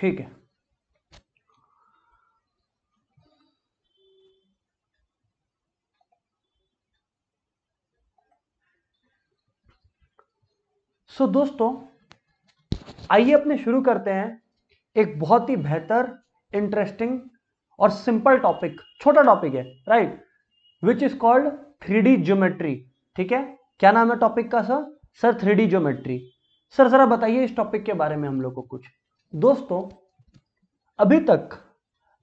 ठीक है सो so, दोस्तों आइए अपने शुरू करते हैं एक बहुत ही बेहतर इंटरेस्टिंग और सिंपल टॉपिक छोटा टॉपिक है right which is called three geometry ठीक है क्या नाम है टॉपिक का sir sir three geometry sir जरा बताइए इस टॉपिक के बारे में हम लोग को कुछ दोस्तों अभी तक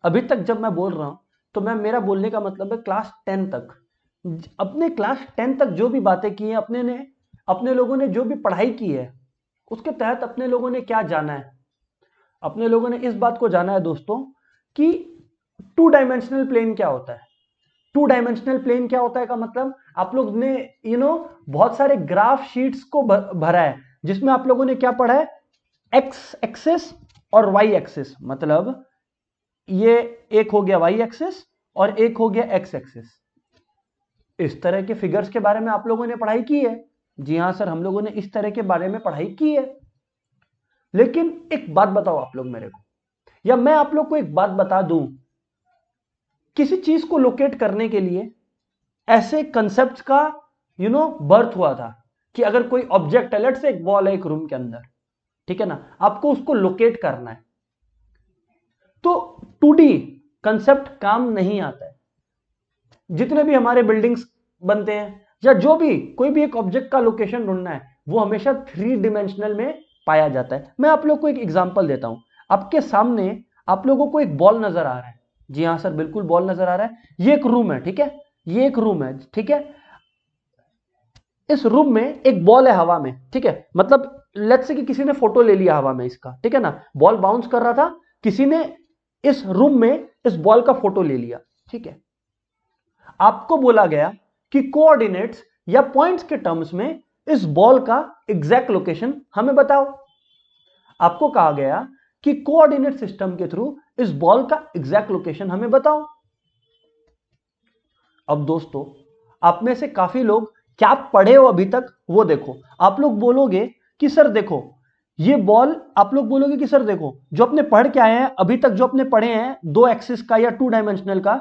अभी तक जब मैं बोल रहा हूं तो मैं मेरा बोलने का मतलब है क्लास टेन तक अपने क्लास टेन तक जो भी बातें की हैं अपने ने अपने लोगों ने जो भी पढ़ाई की है उसके तहत अपने लोगों ने क्या जाना है अपने लोगों ने इस बात को जाना है दोस्तों कि टू डायमेंशनल प्लेन क्या होता है टू डायमेंशनल प्लेन क्या होता है का मतलब आप लोग ने यू you नो know, बहुत सारे ग्राफ शीट्स को भरा है जिसमें आप लोगों ने क्या पढ़ा है एक्स एक्सेस और वाई एक्सेस मतलब ये एक हो गया वाई एक्सेस और एक हो गया एक्स एक्सेस इस तरह के फिगर्स के बारे में आप लोगों ने पढ़ाई की है जी हां सर हम लोगों ने इस तरह के बारे में पढ़ाई की है लेकिन एक बात बताओ आप लोग मेरे को या मैं आप लोग को एक बात बता दूं किसी चीज को लोकेट करने के लिए ऐसे कंसेप्ट का यू नो बर्थ हुआ था कि अगर कोई ऑब्जेक्ट अलर्ट से एक वॉल है एक रूम के अंदर ठीक है ना आपको उसको लोकेट करना है तो टू डी कंसेप्ट काम नहीं आता है जितने भी हमारे बिल्डिंग्स बनते हैं या जो भी कोई भी एक ऑब्जेक्ट का लोकेशन ढूंढना है वो हमेशा थ्री डिमेंशनल में पाया जाता है मैं आप लोग को एक एग्जाम्पल देता हूं आपके सामने आप लोगों को एक बॉल नजर आ रहा है जी हाँ सर बिल्कुल बॉल नजर आ रहा है ये एक रूम है ठीक है ये एक रूम है ठीक है इस रूम में एक बॉल है हवा में ठीक है मतलब लेट्स से कि किसी ने फोटो ले लिया हवा में इसका ठीक है ना बॉल बाउंस कर रहा था किसी ने इस रूम में इस बॉल का फोटो ले लिया ठीक है आपको बोला गया कि कोऑर्डिनेट्स या पॉइंट्स के टर्म्स में इस बॉल का एग्जैक्ट लोकेशन हमें बताओ आपको कहा गया कि कोऑर्डिनेट सिस्टम के थ्रू इस बॉल का एग्जैक्ट लोकेशन हमें बताओ अब दोस्तों आप में से काफी लोग क्या पढ़े हो अभी तक वो देखो आप लोग बोलोगे कि सर देखो ये बॉल आप लोग बोलोगे कि सर देखो जो अपने पढ़ के आए हैं अभी तक जो अपने पढ़े हैं दो एक्सिस का या टू डायमेंशनल का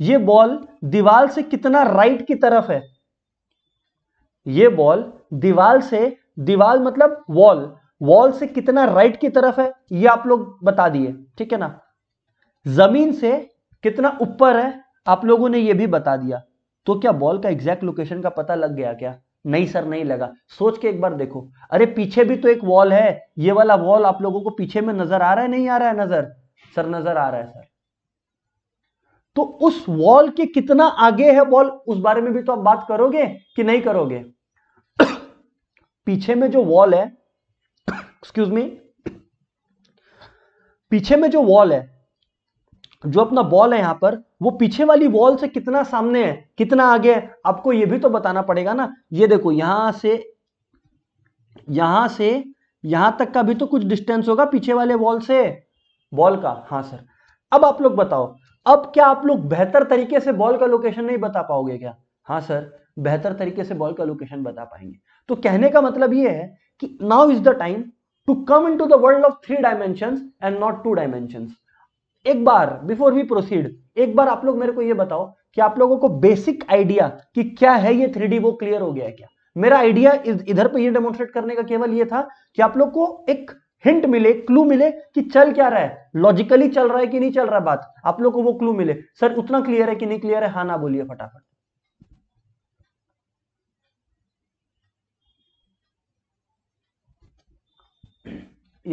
ये बॉल दीवाल से कितना राइट की तरफ है ये बॉल दीवाल से दीवाल मतलब वॉल वॉल से कितना राइट की तरफ है ये आप लोग बता दिए ठीक है ना जमीन से कितना ऊपर है आप लोगों ने ये भी बता दिया तो क्या बॉल का एग्जैक्ट लोकेशन का पता लग गया क्या नहीं सर नहीं लगा सोच के एक बार देखो अरे पीछे भी तो एक वॉल है ये वाला वॉल आप लोगों को पीछे में नजर आ रहा है नहीं आ रहा है नजर सर नजर आ रहा है सर तो उस वॉल के कितना आगे है वॉल उस बारे में भी तो आप बात करोगे कि नहीं करोगे पीछे में जो वॉल है एक्सक्यूज मी पीछे में जो वॉल है जो अपना बॉल है यहाँ पर वो पीछे वाली बॉल से कितना सामने है कितना आगे है आपको ये भी तो बताना पड़ेगा ना ये देखो यहां से यहां से यहां तक का भी तो कुछ डिस्टेंस होगा पीछे वाले बॉल से बॉल का हाँ सर अब आप लोग बताओ अब क्या आप लोग बेहतर तरीके से बॉल का लोकेशन नहीं बता पाओगे क्या हाँ सर बेहतर तरीके से बॉल का लोकेशन बता पाएंगे तो कहने का मतलब ये है कि now is the time to come into the world of three dimension and not two dimension एक बार बिफोर वी प्रोसीड एक बार आप लोग मेरे को ये बताओ कि आप लोगों को बेसिक आइडिया कि क्या है ये थ्री वो क्लियर हो गया है क्या मेरा आइडिया इधर पे ये डेमोन्स्ट्रेट करने का केवल ये था कि आप लोग को एक हिंट मिले क्लू मिले कि चल क्या रहा है लॉजिकली चल रहा है कि नहीं चल रहा है बात आप लोग को वो क्लू मिले सर उतना क्लियर है कि नहीं क्लियर है हा ना बोलिए फटाफट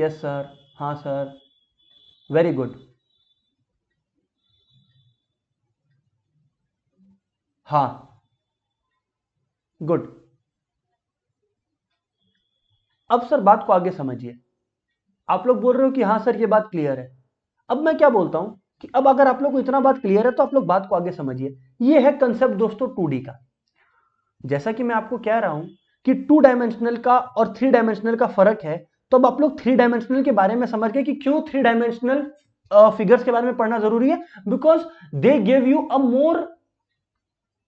यस सर हाँ सर वेरी गुड हाँ गुड अब सर बात को आगे समझिए आप लोग बोल रहे हो कि हाँ सर ये बात क्लियर है अब मैं क्या बोलता हूं कि अब अगर आप लोग को इतना बात क्लियर है तो आप लोग बात को आगे समझिए ये है कंसेप्ट दोस्तों टू का जैसा कि मैं आपको कह रहा हूं कि टू डायमेंशनल का और थ्री डायमेंशनल का फर्क है तो अब आप लोग थ्री डायमेंशनल के बारे में समझ गए कि क्यों थ्री डायमेंशनल फिगर्स के बारे में पढ़ना जरूरी है because they gave you a more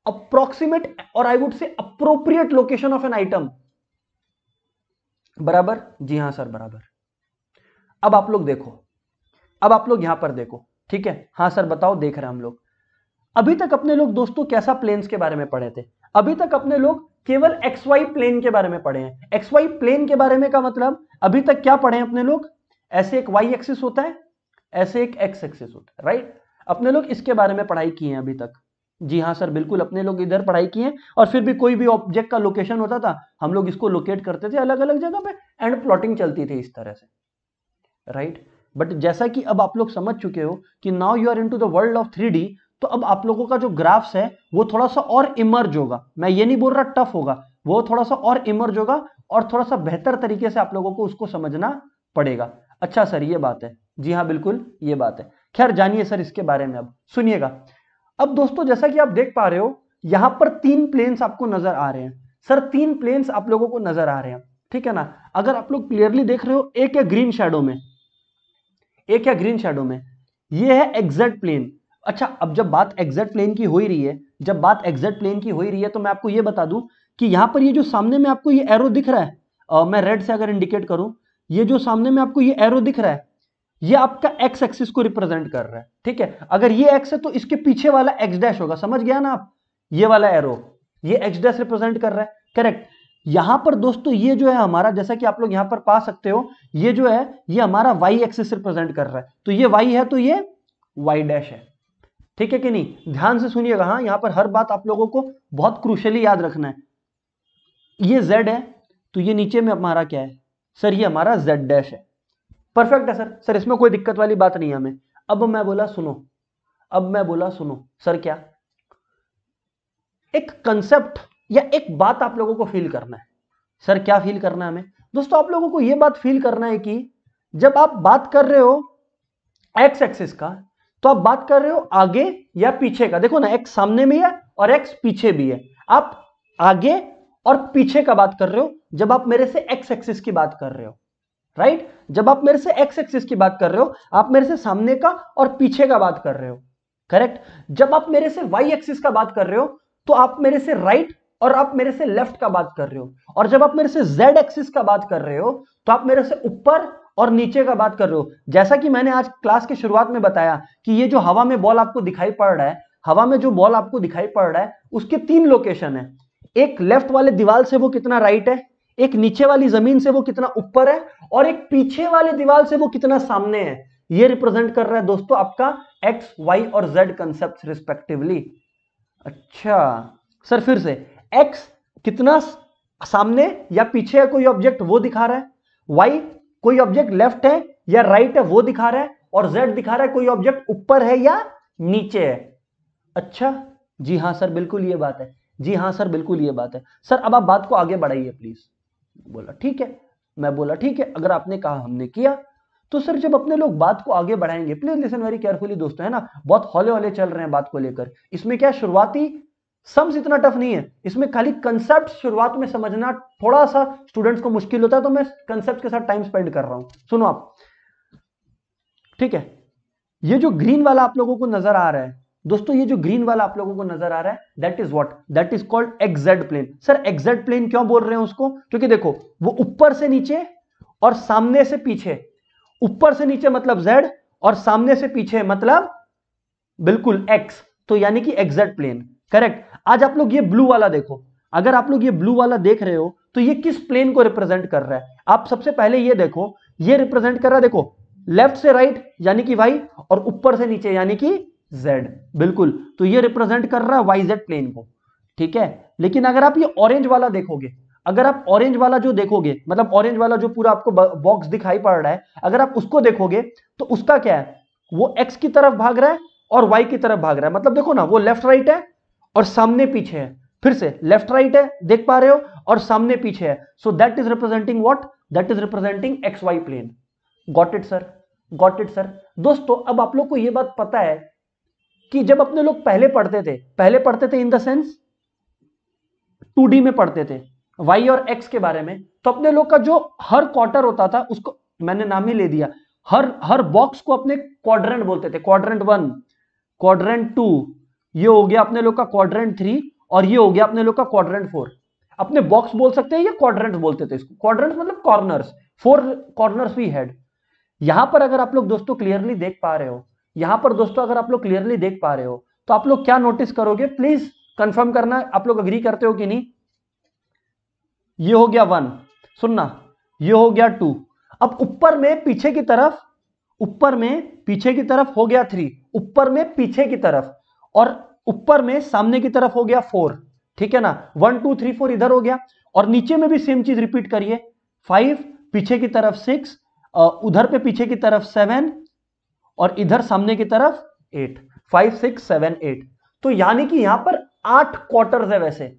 approximate और I would say appropriate location of an item बराबर जी हाँ सर बराबर अब आप लोग देखो अब आप लोग यहां पर देखो ठीक है हाँ सर बताओ देख रहे हम लोग अभी तक अपने लोग दोस्तों कैसा प्लेन्स के बारे में पढ़े थे अभी तक अपने लोग केवल एक्स वाई प्लेन के बारे में पढ़े हैं एक्स वाई प्लेन के बारे में का मतलब अभी तक क्या पढ़े हैं अपने लोग ऐसे एक वाई एक्सिस होता है ऐसे एक एक्स एक्सिस होता है राइट अपने लोग इसके बारे में पढ़ाई की है अभी तक जी हाँ सर बिल्कुल अपने लोग इधर पढ़ाई किए और फिर भी कोई भी ऑब्जेक्ट का लोकेशन होता था हम लोग इसको लोकेट करते थे अलग अलग जगह पे एंड प्लॉटिंग चलती थी इस तरह से राइट right? बट जैसा कि अब आप लोग समझ चुके हो कि now you are in the world of three तो अब आप लोगों का जो ग्राफ्स है वो थोड़ा सा और इमर्ज होगा मैं ये नहीं बोल रहा टफ होगा वो थोड़ा सा और इमर्ज होगा और थोड़ा सा बेहतर तरीके से आप लोगों को उसको समझना पड़ेगा अच्छा सर ये बात है जी हाँ बिल्कुल ये बात है खैर जानिए सर इसके बारे में अब सुनिएगा अब दोस्तों जैसा कि आप देख पा रहे हो यहां पर तीन प्लेन्स आपको नजर आ रहे हैं सर तीन प्लेन्स आप लोगों को नजर आ रहे हैं ठीक है ना अगर आप लोग क्लियरली देख रहे हो एक या ग्रीन शेडो में एक या ग्रीन शेडो में ये है एग्जैक्ट प्लेन अच्छा अब जब बात एग्जैक्ट प्लेन की हो ही रही है जब बात एग्जैक्ट प्लेन की हो ही रही है तो मैं आपको यह बता दूं कि यहां पर ये जो सामने में आपको ये एरो दिख रहा है आ, मैं रेड से अगर इंडिकेट करूं ये जो सामने में आपको ये एरो दिख रहा है ये आपका एक्स एक्सिस को रिप्रेजेंट कर रहा है ठीक है अगर ये एक्स है तो इसके पीछे वाला एक्स डैश होगा समझ गया ना आप ये वाला एरो ये एक्स डैश रिप्रेजेंट कर रहा है करेक्ट यहां पर दोस्तों ये जो है हमारा जैसा कि आप लोग यहां पर पा सकते हो ये जो है ये हमारा वाई एक्सिस रिप्रेजेंट कर रहा है तो ये वाई है तो ये वाई डैश है ठीक है कि नहीं ध्यान से सुनिएगा हाँ यहां पर हर बात आप लोगों को बहुत क्रुशली याद रखना है ये जेड है तो ये नीचे में हमारा क्या है सर ये हमारा जेड डैश है परफेक्ट है सर सर इसमें कोई दिक्कत वाली बात नहीं है हमें अब मैं बोला सुनो अब मैं बोला सुनो सर क्या एक कंसेप्ट या एक बात आप लोगों को फील करना है सर क्या फील करना है हमें दोस्तों आप लोगों को यह बात फील करना है कि जब आप बात कर रहे हो एक्स एक्सिस का तो आप बात कर रहे हो आगे या पीछे का देखो ना एक्स सामने में है और एक्स पीछे भी है आप आगे और पीछे का बात कर रहे हो जब आप मेरे से एक्स एक्सिस की बात कर रहे हो राइट right? जब आप मेरे से एक्स एक्सिस की बात कर रहे हो आप मेरे से सामने का और पीछे का बात कर रहे हो करेक्ट जब आप मेरे से वाई एक्सिस का बात कर रहे हो तो आप मेरे से राइट right और आप मेरे से लेफ्ट का बात कर रहे हो और जब आप मेरे से जेड एक्सिस का बात कर रहे हो तो आप मेरे से ऊपर और नीचे का बात कर रहे हो जैसा कि मैंने आज क्लास के शुरुआत में बताया कि ये जो हवा में बॉल आपको दिखाई पड़ रहा है हवा में जो बॉल आपको दिखाई पड़ रहा है उसके तीन लोकेशन है एक लेफ्ट वाले दीवार से वो कितना राइट है एक नीचे वाली जमीन से वो कितना ऊपर है और एक पीछे वाले दीवार से वो कितना सामने है ये रिप्रेजेंट कर रहा है दोस्तों आपका एक्स वाई और जेड कंसेप्ट रिस्पेक्टिवली अच्छा सर फिर से एक्स कितना सामने या पीछे है कोई ऑब्जेक्ट वो दिखा रहा है वाई कोई ऑब्जेक्ट लेफ्ट है या राइट right है वो दिखा रहा है और जेड दिखा रहा है कोई ऑब्जेक्ट ऊपर है या नीचे है अच्छा जी हाँ सर बिल्कुल ये बात है जी हाँ सर बिल्कुल ये बात है सर अब आप बात को आगे बढ़ाइए प्लीज बोला ठीक है मैं बोला ठीक है अगर आपने कहा हमने किया तो सर जब अपने लोग बात को आगे बढ़ाएंगे प्लीज लिसन वेरी केयरफुली दोस्तों है ना बहुत हौले हौले चल रहे हैं बात को लेकर इसमें क्या शुरुआती सम्स इतना टफ नहीं है इसमें खाली कंसेप्ट शुरुआत में समझना थोड़ा सा स्टूडेंट्स को मुश्किल होता है तो मैं कंसेप्ट के साथ टाइम स्पेंड कर रहा हूं सुनो आप ठीक है ये जो ग्रीन वाला आप लोगों को नजर आ रहा है दोस्तों ये जो ग्रीन वाला आप लोगों को नजर आ रहा है that is what that is called XZ plane sir XZ plane क्यों बोल रहे हैं उसको क्योंकि देखो वो ऊपर से नीचे और सामने से पीछे ऊपर से नीचे मतलब जेड और सामने से पीछे मतलब बिल्कुल एक्स तो यानी कि एक्जेड प्लेन करेक्ट आज आप लोग ये ब्लू वाला देखो अगर आप लोग ये ब्लू वाला देख रहे हो तो ये किस प्लेन को रिप्रेजेंट कर रहा है आप सबसे पहले ये देखो ये रिप्रेजेंट कर रहा है देखो लेफ्ट से राइट यानी कि वाई और ऊपर से नीचे यानी कि जेड बिल्कुल तो ये रिप्रेजेंट कर रहा है वाई जेड प्लेन को ठीक है लेकिन अगर आप ये ऑरेंज वाला देखोगे अगर आप ऑरेंज वाला जो देखोगे मतलब ऑरेंज वाला जो पूरा आपको बॉक्स दिखाई पड़ रहा है अगर आप उसको देखोगे तो उसका क्या है वो एक्स की तरफ भाग रहा है और वाई की तरफ भाग रहा है मतलब देखो ना वो लेफ्ट राइट है और सामने पीछे है फिर से लेफ्ट राइट है देख पा रहे हो और सामने पीछे है so that is representing what that is representing X Y plane got it sir got it sir दोस्तों अब आप लोग को ये बात पता है कि जब अपने लोग पहले पढ़ते थे पहले पढ़ते थे इन द सेंस टू में पढ़ते थे वाई और एक्स के बारे में तो अपने लोग का जो हर क्वार्टर होता था उसको मैंने नाम ही ले दिया हर हर बॉक्स को अपने क्वाड्रेंट बोलते थे क्वाड्रेंट वन क्वाड्रेंट टू ये हो गया अपने लोग का क्वाड्रेंट थ्री और ये हो गया अपने लोग का क्वाड्रेंट फोर अपने बॉक्स बोल सकते हैं या क्वाड्रेंट बोलते थे इसको क्वाड्रेंट मतलब corners four corners we had यहां पर अगर आप लोग दोस्तों क्लियरली देख पा रहे हो यहां पर दोस्तों अगर आप लोग क्लियरली देख पा रहे हो तो आप लोग क्या नोटिस करोगे प्लीज कंफर्म करना आप लोग अग्री करते हो कि नहीं ये हो गया वन सुनना ये हो गया टू अब ऊपर में पीछे की तरफ ऊपर में पीछे की तरफ हो गया थ्री ऊपर में पीछे की तरफ और ऊपर में सामने की तरफ हो गया फोर ठीक है ना वन टू थ्री फोर इधर हो गया और नीचे में भी सेम चीज रिपीट करिए फाइव पीछे की तरफ सिक्स उधर पे पीछे की तरफ सेवन और इधर सामने की तरफ eight five six seven eight तो यानी कि यहां पर आठ क्वार्टर्स है वैसे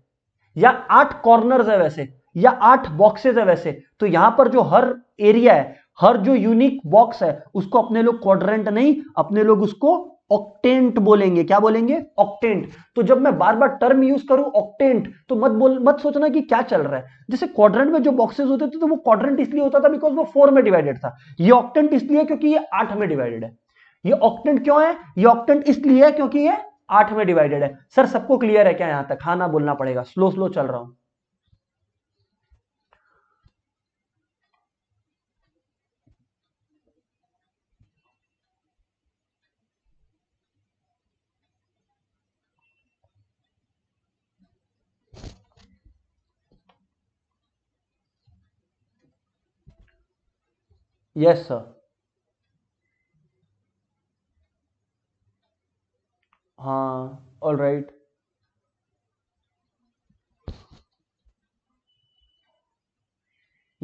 या आठ कॉर्नर्स है वैसे या आठ बॉक्सेस है वैसे तो यहां पर जो हर एरिया है हर जो यूनिक बॉक्स है उसको अपने लोग क्वाड्रेंट नहीं अपने लोग उसको ऑक्टेंट बोलेंगे क्या बोलेंगे ऑक्टेंट तो जब मैं बार बार टर्म यूज करूं ऑक्टेंट तो मत बोल मत सोचना कि क्या चल रहा है जैसे क्वाड्रेंट में जो बॉक्सेस होते थे तो वो क्वाड्रेंट इसलिए होता था बिकॉज वो फोर में डिवाइडेड था ये ऑक्टेंट इसलिए क्योंकि ये आठ में डिवाइडेड है ये ऑक्टेंट क्यों है ये ऑक्टेंट इसलिए है क्योंकि ये आठ में डिवाइडेड है सर सबको क्लियर है क्या यहां तक खाना हाँ, बोलना पड़ेगा स्लो स्लो चल रहा हूं yes yes, sir all right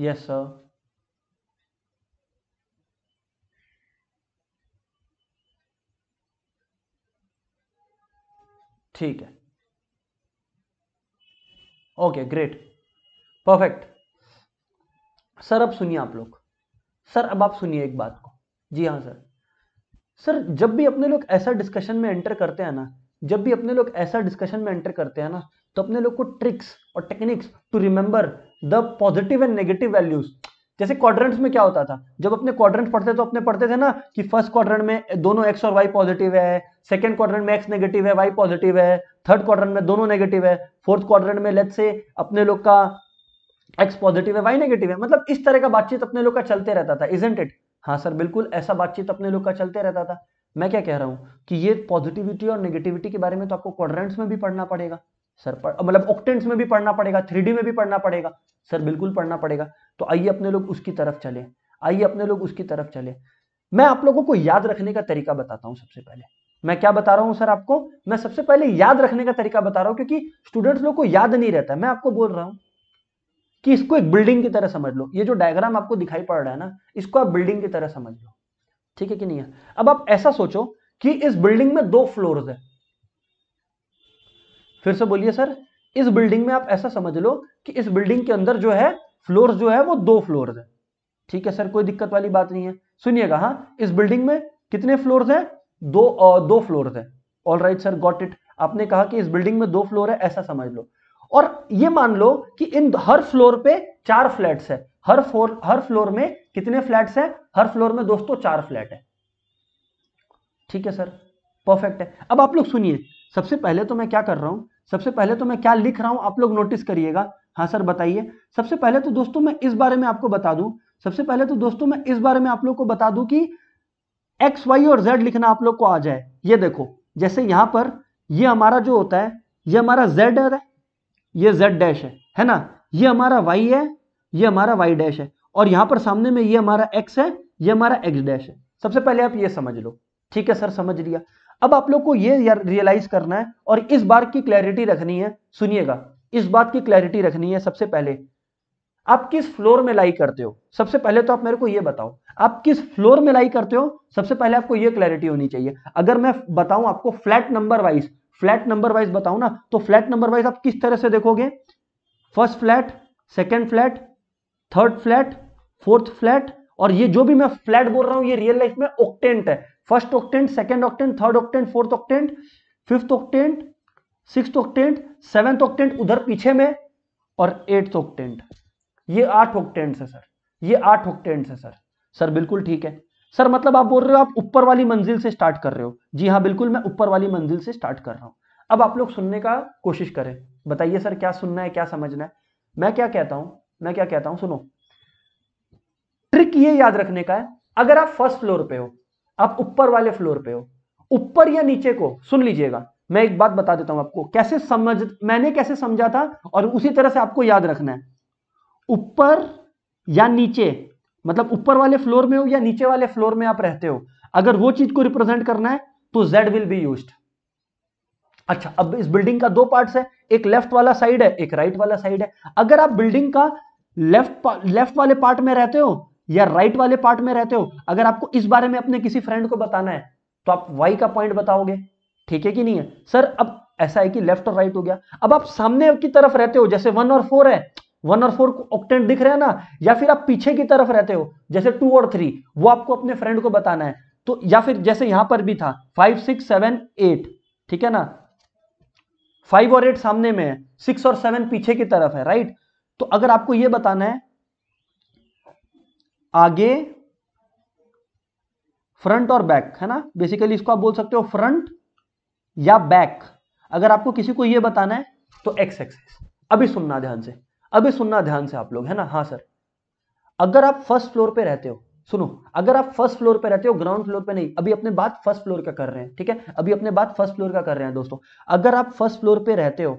yes sir ठीक है ओके ग्रेट परफेक्ट सर अब सुनिए आप लोग सर अब आप सुनिए एक बात को जी हाँ सर सर जब भी अपने लोग ऐसा डिस्कशन में एंटर करते हैं ना जब भी अपने लोग ऐसा डिस्कशन में एंटर करते हैं ना तो अपने लोग को ट्रिक्स और techniques to remember the positive and negative values जैसे क्वाड्रेंट्स में क्या होता था जब अपने क्वाड्रेंट पढ़ते तो अपने पढ़ते थे ना कि फर्स्ट क्वाड्रेंट में दोनों एक्स और वाई पॉजिटिव है सेकंड क्वाड्रेंट में एक्स नेगेटिव है वाई पॉजिटिव है थर्ड क्वाड्रेंट में दोनों नेगेटिव है फोर्थ क्वाड्रेंट में लेट से अपने लोग का एक्स पॉजिटिव है वाई नेगेटिव है मतलब इस तरह का बातचीत अपने लोग का चलते रहता था इजेंट इट हाँ सर बिल्कुल ऐसा बातचीत अपने लोग का चलते रहता था मैं क्या कह रहा हूं कि ये पॉजिटिविटी और नेगेटिविटी के बारे में तो आपको क्वाड्रेंट्स में भी पढ़ना पड़ेगा सर मतलब ऑक्टेंट्स में भी पढ़ना पड़ेगा थ्री में भी पढ़ना पड़ेगा सर बिल्कुल पढ़ना पड़ेगा तो आइए अपने लोग उसकी तरफ चले आइए अपने लोग उसकी तरफ चले मैं आप लोगों को याद रखने का तरीका बताता हूं सबसे पहले मैं क्या बता रहा हूं सर आपको मैं सबसे पहले याद रखने का तरीका बता रहा हूं क्योंकि स्टूडेंट्स लोग को याद नहीं रहता मैं आपको बोल रहा हूँ कि इसको एक बिल्डिंग की तरह समझ लो ये जो डायग्राम आपको दिखाई पड़ रहा है ना इसको आप बिल्डिंग की तरह समझ लो ठीक है कि नहीं है अब आप ऐसा सोचो कि इस बिल्डिंग में दो फ्लोर है फिर से बोलिए सर इस बिल्डिंग में आप ऐसा समझ लो कि इस बिल्डिंग के अंदर जो है फ्लोर जो है वो दो फ्लोर है ठीक है सर कोई दिक्कत वाली बात नहीं है सुनिएगा हाँ इस बिल्डिंग में कितने फ्लोर है दो आ, दो फ्लोर है all right sir got it आपने कहा कि इस बिल्डिंग में दो फ्लोर है ऐसा समझ लो और ये मान लो कि इन हर फ्लोर पे चार फ्लैट्स है हर फ्लोर हर फ्लोर में कितने फ्लैट्स हैं हर फ्लोर में दोस्तों चार फ्लैट है ठीक है सर परफेक्ट है अब आप लोग सुनिए सबसे पहले तो मैं क्या कर रहा हूं सबसे पहले तो मैं क्या लिख रहा हूं आप लोग नोटिस करिएगा हाँ सर बताइए सबसे पहले तो दोस्तों मैं इस बारे में आपको बता दूं सबसे पहले तो दोस्तों मैं इस बारे में आप लोग को बता दूं कि एक्स वाई और जेड लिखना आप लोग को आ जाए ये देखो जैसे यहां पर ये हमारा जो होता है ये हमारा जेड है ये z डैश है है ना ये हमारा y है ये हमारा y डैश है और यहां पर सामने में ये हमारा x है ये हमारा x डैश है सबसे पहले आप ये समझ लो ठीक है सर समझ लिया अब आप लोग को ये रियलाइज करना है और इस बार की क्लैरिटी रखनी है सुनिएगा इस बात की क्लैरिटी रखनी है सबसे पहले आप किस फ्लोर में लाई करते हो सबसे पहले तो आप मेरे को ये बताओ आप किस फ्लोर में लाई करते हो सबसे पहले आपको ये क्लैरिटी होनी चाहिए अगर मैं बताऊं आपको flat number wise flat number wise बताओ ना तो फ्लैट नंबर वाइज आप किस तरह से देखोगे first flat second flat third flat fourth flat और ये जो भी मैं फ्लैट बोल रहा हूं ये रियल लाइफ में ऑक्टेंट है first octant second octant third octant fourth octant fifth octant six octant seventh octant उधर पीछे में और एट्थ ऑक्टेंट ये आठ ऑक्टेंट्स है सर ये आठ ऑक्टेंट्स है सर सर बिल्कुल ठीक है सर मतलब आप बोल रहे हो आप ऊपर वाली मंजिल से स्टार्ट कर रहे हो जी हाँ बिल्कुल मैं ऊपर वाली मंजिल से स्टार्ट कर रहा हूं अब आप लोग सुनने का कोशिश करें बताइए सर क्या सुनना है क्या समझना है मैं क्या कहता हूं मैं क्या कहता हूं सुनो ट्रिक ये याद रखने का है अगर आप फर्स्ट फ्लोर पे हो आप ऊपर वाले फ्लोर पे हो ऊपर या नीचे को सुन लीजिएगा मैं एक बात बता देता हूं आपको कैसे समझ मैंने कैसे समझा था और उसी तरह से आपको याद रखना है ऊपर या नीचे मतलब ऊपर वाले फ्लोर में हो या नीचे वाले फ्लोर में आप रहते हो अगर वो चीज को रिप्रेजेंट करना है तो जेड विल बी यूज अच्छा अब इस बिल्डिंग का दो पार्ट है एक लेफ्ट वाला साइड है एक राइट वाला साइड है अगर आप बिल्डिंग का लेफ्ट लेफ्ट वाले पार्ट में रहते हो या राइट वाले पार्ट में रहते हो अगर आपको इस बारे में अपने किसी फ्रेंड को बताना है तो आप वाई का पॉइंट बताओगे ठीक है कि नहीं है सर अब ऐसा है कि लेफ्ट और राइट हो गया अब आप सामने की तरफ रहते हो जैसे वन और फोर है वन और फोर ऑक्टेंट दिख रहा है ना या फिर आप पीछे की तरफ रहते हो जैसे टू और थ्री वो आपको अपने फ्रेंड को बताना है तो या फिर जैसे यहां पर भी था फाइव सिक्स सेवन एट ठीक है ना फाइव और एट सामने में है सिक्स और सेवन पीछे की तरफ है राइट तो अगर आपको यह बताना है आगे फ्रंट और बैक है ना बेसिकली इसको आप बोल सकते हो फ्रंट या बैक अगर आपको किसी को यह बताना है तो एक्स एक्सेस अभी सुनना ध्यान से अभी सुनना ध्यान से आप लोग है ना हाँ सर अगर आप फर्स्ट फ्लोर पे रहते हो सुनो अगर आप फर्स्ट फ्लोर पे रहते हो ग्राउंड फ्लोर पे नहीं अभी अपने बात फर्स्ट फ्लोर का कर रहे हैं ठीक है अभी अपने बात फर्स्ट फ्लोर का कर रहे हैं दोस्तों अगर आप फर्स्ट फ्लोर पे रहते हो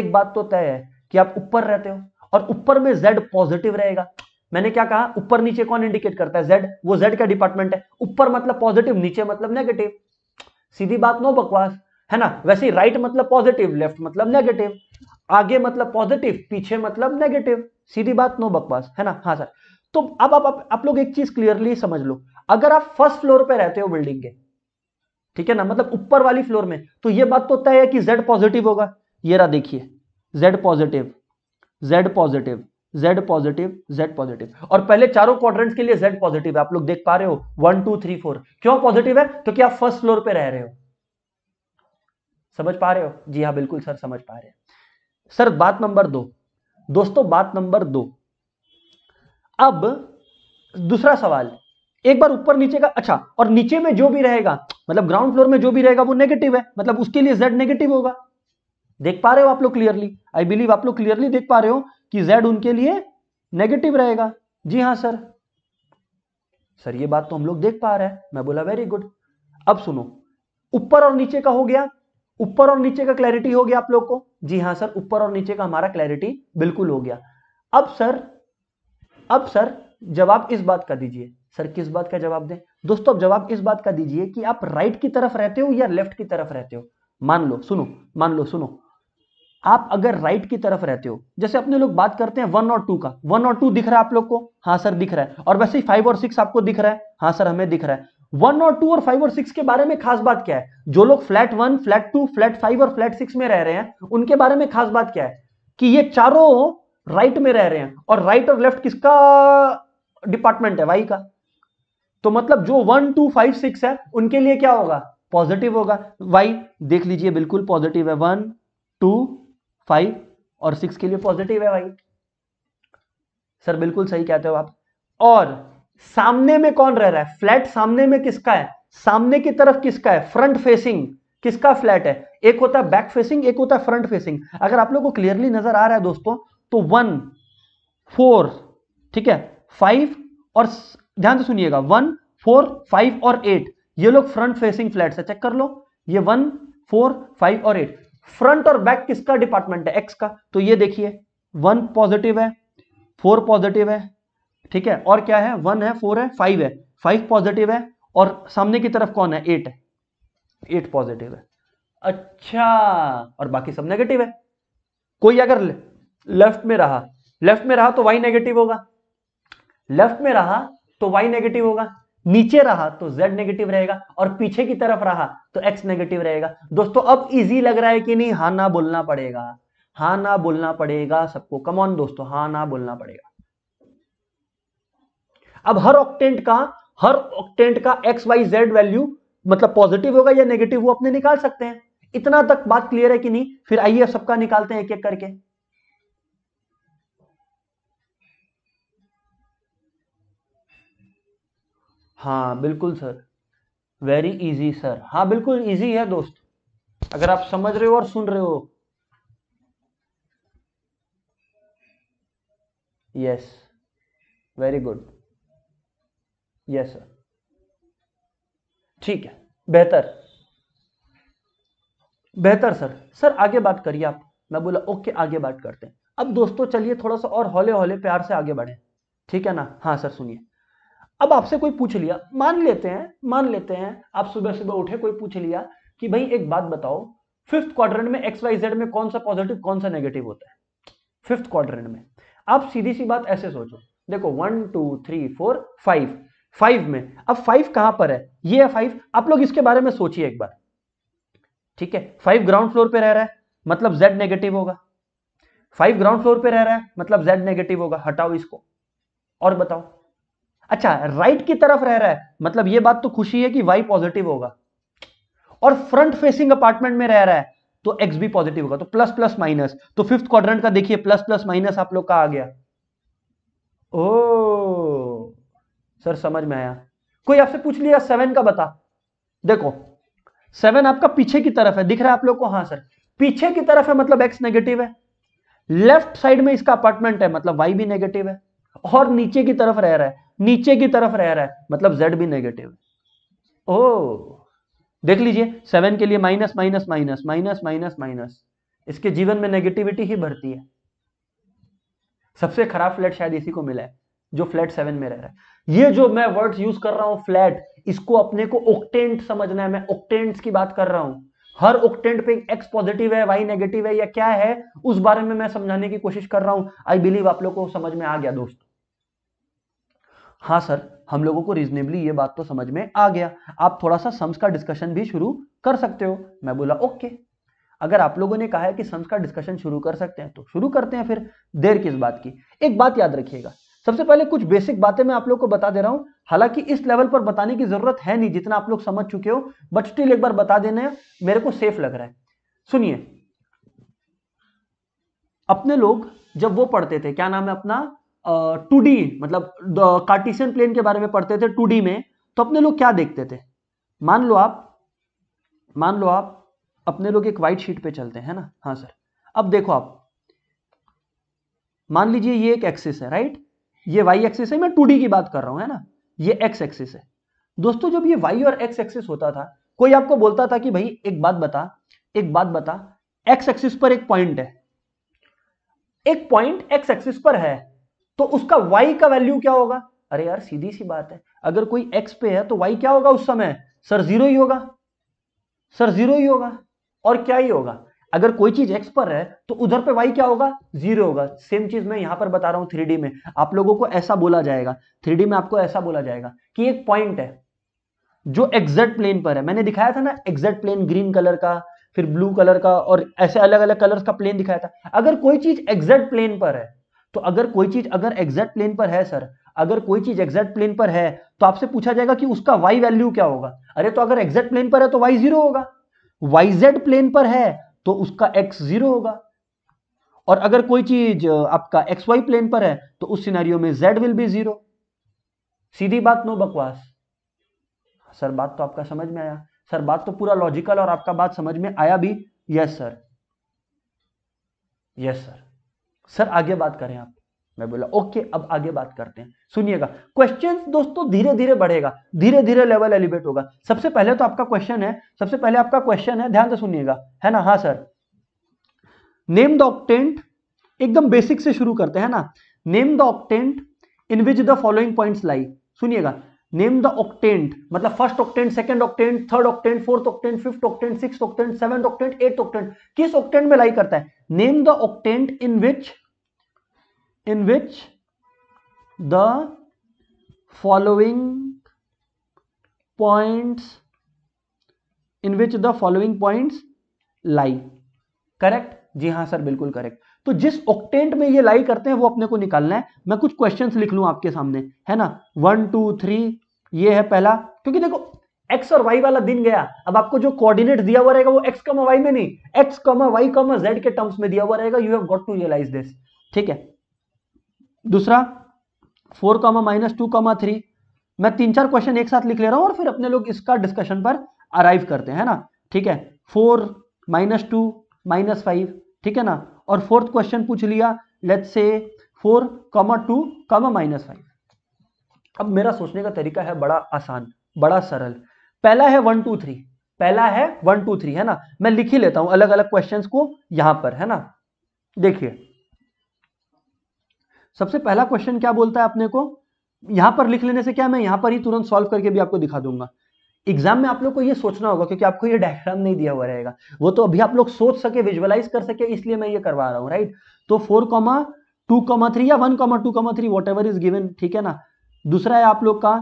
एक बात तो तय है कि आप ऊपर रहते हो और ऊपर में जेड पॉजिटिव रहेगा मैंने क्या कहा ऊपर नीचे कौन इंडिकेट करता है जेड वो जेड का डिपार्टमेंट है ऊपर मतलब पॉजिटिव नीचे मतलब नेगेटिव सीधी बात नो बकवास है ना वैसे ही राइट मतलब पॉजिटिव लेफ्ट मतलब नेगेटिव आगे मतलब पॉजिटिव पीछे मतलब नेगेटिव सीधी बात नो बकवास है ना हाँ सर तो अब आप, आप, आप लोग एक चीज क्लियरली समझ लो अगर आप फर्स्ट फ्लोर पे रहते हो बिल्डिंग के ठीक है ना मतलब ऊपर वाली फ्लोर में तो ये बात तो तय है कि जेड पॉजिटिव होगा ये रहा देखिए Z positive Z positive Z positive Z positive और पहले चारों क्वाड्रेंट्स के लिए जेड पॉजिटिव है आप लोग देख पा रहे हो वन टू थ्री फोर क्यों पॉजिटिव है क्योंकि आप फर्स्ट फ्लोर पे रह रहे हो समझ पा रहे हो जी हाँ बिल्कुल सर समझ पा रहे हैं सर बात नंबर दो दोस्तों बात नंबर दो अब दूसरा सवाल एक बार ऊपर नीचे का अच्छा और नीचे में जो भी रहेगा मतलब ग्राउंड फ्लोर में जो भी रहेगा वो नेगेटिव है मतलब उसके लिए जेड नेगेटिव होगा देख पा रहे हो आप लोग क्लियरली आई बिलीव आप लोग क्लियरली देख पा रहे हो कि जेड उनके लिए नेगेटिव रहेगा जी हाँ सर सर ये बात तो हम लोग देख पा रहे हैं मैं बोला वेरी गुड अब सुनो ऊपर और नीचे का हो गया ऊपर और नीचे का क्लैरिटी हो गया आप लोग को जी हाँ सर ऊपर और नीचे का हमारा क्लैरिटी बिल्कुल हो गया अब सर अब सर जवाब इस बात का दीजिए सर किस बात का जवाब दें दोस्तों अब जवाब इस बात का दीजिए कि आप राइट की तरफ रहते हो या लेफ्ट की तरफ रहते हो मान लो सुनो मान लो सुनो आप अगर राइट की तरफ रहते हो जैसे अपने लोग बात करते हैं वन और टू का वन और टू दिख रहा है आप लोग को हाँ सर दिख रहा है और वैसे ही फाइव और सिक्स आपको दिख रहा है हाँ सर हमें दिख रहा है वन और टू और फाइव और सिक्स के बारे में खास बात क्या है जो लोग flat one flat two flat five और फ्लैट सिक्स में रह रहे हैं उनके बारे में खास बात क्या है कि ये चारों राइट में रह रहे हैं और राइट और लेफ्ट किसका डिपार्टमेंट है वाई का तो मतलब जो वन टू फाइव सिक्स है उनके लिए क्या होगा पॉजिटिव होगा वाई देख लीजिए बिल्कुल पॉजिटिव है वन टू फाइव और सिक्स के लिए पॉजिटिव है वाई सर बिल्कुल सही कहते हो आप और सामने में कौन रह रहा है फ्लैट सामने में किसका है सामने की तरफ किसका है फ्रंट फेसिंग किसका फ्लैट है एक होता है बैक फेसिंग एक होता है फ्रंट फेसिंग अगर आप लोग को क्लियरली नजर आ रहा है दोस्तों तो वन फोर ठीक है फाइव और ध्यान से सुनिएगा वन फोर फाइव और एट ये लोग फ्रंट फेसिंग फ्लैट है चेक कर लो ये वन फोर फाइव और एट फ्रंट और बैक किसका डिपार्टमेंट है एक्स का तो ये देखिए वन पॉजिटिव है फोर पॉजिटिव है ठीक है और क्या है वन है फोर है फाइव है फाइव पॉजिटिव है और सामने की तरफ कौन है एट है एट पॉजिटिव है अच्छा और बाकी सब नेगेटिव है कोई अगर लेफ्ट में रहा लेफ्ट में रहा तो वाई नेगेटिव होगा लेफ्ट में रहा तो वाई नेगेटिव होगा नीचे रहा तो जेड नेगेटिव रहेगा और पीछे की तरफ रहा तो एक्स नेगेटिव रहेगा दोस्तों अब इजी लग रहा है कि नहीं हा ना बोलना पड़ेगा हा ना बोलना पड़ेगा सबको कमॉन दोस्तों हा ना बोलना पड़ेगा अब हर ऑक्टेंट का हर ऑक्टेंट का एक्स वाई जेड वैल्यू मतलब पॉजिटिव होगा या नेगेटिव वो अपने निकाल सकते हैं इतना तक बात क्लियर है कि नहीं फिर आइए सबका निकालते हैं एक एक करके हाँ बिल्कुल सर वेरी इजी सर हाँ बिल्कुल इजी है दोस्त अगर आप समझ रहे हो और सुन रहे हो yes very good yes sir ठीक है बेहतर बेहतर सर सर आगे बात करिए आप मैं बोला ओके आगे बात करते हैं अब दोस्तों चलिए थोड़ा सा और हौले हौले प्यार से आगे बढ़े ठीक है ना हाँ सर सुनिए अब आपसे कोई पूछ लिया मान लेते हैं मान लेते हैं आप सुबह सुबह उठे कोई पूछ लिया कि भाई एक बात बताओ फिफ्थ क्वाड्रेंट में एक्स वाई जेड में कौन सा पॉजिटिव कौन सा नेगेटिव होता है फिफ्थ क्वाड्रेंट में आप सीधी सी बात ऐसे सोचो देखो one two three four five five में अब फाइव कहां पर है ये है फाइव आप लोग इसके बारे में सोचिए एक बार ठीक है फाइव ग्राउंड फ्लोर पे रह रहा है मतलब जेड नेगेटिव होगा फाइव ग्राउंड फ्लोर पे रह रहा है मतलब जेड नेगेटिव होगा हटाओ इसको और बताओ अच्छा राइट की तरफ रह रहा है मतलब ये बात तो खुशी है कि वाई पॉजिटिव होगा और फ्रंट फेसिंग अपार्टमेंट में रह रहा है तो एक्स भी पॉजिटिव होगा तो प्लस प्लस माइनस तो फिफ्थ क्वाड्रेंट का देखिए प्लस प्लस माइनस आप लोग का आ गया ओ सर समझ में आया कोई आपसे पूछ लिया सेवन का बता देखो सेवन आपका पीछे की तरफ है दिख रहा है आप लोग को हाँ सर पीछे की तरफ है मतलब एक्स नेगेटिव है लेफ्ट साइड में इसका अपार्टमेंट है मतलब वाई भी नेगेटिव है और नीचे की तरफ रह रहा है नीचे की तरफ रह रहा है मतलब जेड भी नेगेटिव है ओ देख लीजिए सेवन के लिए minus minus minus minus minus minus इसके जीवन में नेगेटिविटी ही भरती है सबसे खराब फ्लैट शायद इसी को मिला है जो फ्लैट सेवन में रह रहा है ये जो मैं वर्ड्स यूज कर रहा हूं फ्लैट इसको अपने को ओक्टेंट समझना है मैं ओक्टेंट्स की बात कर रहा हूं हर ओक्टेंट पे एक्स पॉजिटिव है वाई नेगेटिव है या क्या है उस बारे में मैं समझाने की कोशिश कर रहा हूं आई बिलीव आप लोग को समझ में आ गया दोस्त हाँ सर हम लोगों को रीजनेबली ये बात तो समझ में आ गया आप थोड़ा सा सम्स का डिस्कशन भी शुरू कर सकते हो मैं बोला ओके अगर आप लोगों ने कहा है कि सम्स का डिस्कशन शुरू कर सकते हैं तो शुरू करते हैं फिर देर किस बात की एक बात याद रखिएगा सबसे पहले कुछ बेसिक बातें मैं आप लोग को बता दे रहा हूं हालांकि इस लेवल पर बताने की जरूरत है नहीं जितना आप लोग समझ चुके हो बट स्टिल एक बार बता देने मेरे को सेफ लग रहा है सुनिए अपने लोग जब वो पढ़ते थे क्या नाम है अपना टू डी मतलब कार्टिशियन प्लेन के बारे में पढ़ते थे टू डी में तो अपने लोग क्या देखते थे मान लो आप मान लो आप अपने लोग एक व्हाइट शीट पे चलते हैं ना हाँ सर अब देखो आप मान लीजिए ये एक एक्सिस है राइट ये वाई एक्सिस है मैं टू की बात कर रहा हूं है ना ये एक्स एक्सिस है दोस्तों जब ये वाई और एक्स एक्सिस होता था कोई आपको बोलता था कि भाई एक बात बता एक बात बता एक्स एक्सिस पर एक पॉइंट है एक पॉइंट एक्स एक्सिस पर है तो उसका वाई का वैल्यू क्या होगा अरे यार सीधी सी बात है अगर कोई एक्स पे है तो वाई क्या होगा उस समय सर जीरो ही होगा सर जीरो ही होगा और क्या ही होगा अगर कोई चीज एक्स पर है तो उधर पे वाई क्या होगा जीरो होगा सेम चीज मैं यहां पर बता रहा हूं थ्री में आप लोगों को ऐसा बोला जाएगा थ्री में आपको ऐसा बोला जाएगा कि एक पॉइंट है जो एग्जैक्ट प्लेन पर है मैंने दिखाया था ना एग्जैक्ट प्लेन ग्रीन कलर का फिर ब्लू कलर का और ऐसे अलग अलग कलर का प्लेन दिखाया था अगर कोई चीज एग्जैक्ट प्लेन पर है तो अगर कोई चीज अगर एग्जैक्ट प्लेन पर है सर अगर कोई चीज एग्जैक्ट प्लेन पर है तो आपसे पूछा जाएगा कि उसका वाई वैल्यू क्या होगा अरे तो अगर एग्जैक्ट प्लेन पर है तो वाई जीरो होगा वाई जेड प्लेन पर है तो उसका एक्स जीरो होगा और अगर कोई चीज आपका एक्स वाई प्लेन पर है तो उस सिनेरियो में जेड विल बी जीरो सीधी बात नो बकवास सर बात तो आपका समझ में आया सर बात तो पूरा लॉजिकल और आपका बात समझ में आया भी yes sir yes sir sir आगे बात करें आप मैं बोला ओके अब आगे बात करते हैं सुनिएगा क्वेश्चन दोस्तों धीरे धीरे बढ़ेगा धीरे धीरे लेवल एलिवेट होगा सबसे पहले तो आपका क्वेश्चन है सबसे पहले आपका क्वेश्चन है ध्यान से सुनिएगा है ना हाँ सर नेम द ऑक्टेंट एकदम बेसिक से शुरू करते हैं ना name the octant in which the following point lie सुनिएगा नेम द ऑक्टेंट मतलब first octant second octant third octant fourth octant fifth octant six octant seventh octant eight octant किस octant में लाई करता है name the octant in which in which the following points in which the following points lie correct जी हां sir बिल्कुल correct तो जिस octant में ये लाई करते हैं वो अपने को निकालना है मैं कुछ क्वेश्चंस लिख लू आपके सामने है ना वन टू थ्री ये है पहला क्योंकि देखो एक्स और वाई वाला दिन गया अब आपको जो कोऑर्डिनेट दिया हुआ रहेगा वो एक्स कमा वाई में नहीं एक्स कमा वाई कमा जेड के टर्म्स में दिया हुआ रहेगा you have got to realise this ठीक है दूसरा four comma minus two comma three मैं तीन चार क्वेश्चन एक साथ लिख ले रहा हूं और फिर अपने लोग इसका डिस्कशन पर अराइव करते हैं ना ठीक है four minus two minus five ठीक है ना और फोर्थ क्वेश्चन पूछ लिया let's say four comma two comma minus five अब मेरा सोचने का तरीका है बड़ा आसान बड़ा सरल पहला है वन टू थ्री पहला है वन टू थ्री है ना मैं लिख ही लेता हूं अलग अलग क्वेश्चन को यहां पर है ना देखिए सबसे पहला क्वेश्चन क्या बोलता है अपने को यहां पर लिख लेने से क्या मैं यहां पर ही तुरंत सॉल्व करके भी आपको दिखा दूंगा एग्जाम में आप लोग को ये सोचना होगा क्योंकि आपको ये डायग्राम नहीं दिया हुआ रहेगा वो तो अभी आप लोग सोच सके विजुअलाइज कर सके इसलिए मैं ये करवा रहा हूँ राइट तो four comma two comma three या one comma two comma three whatever is given ठीक है ना दूसरा है आप लोग का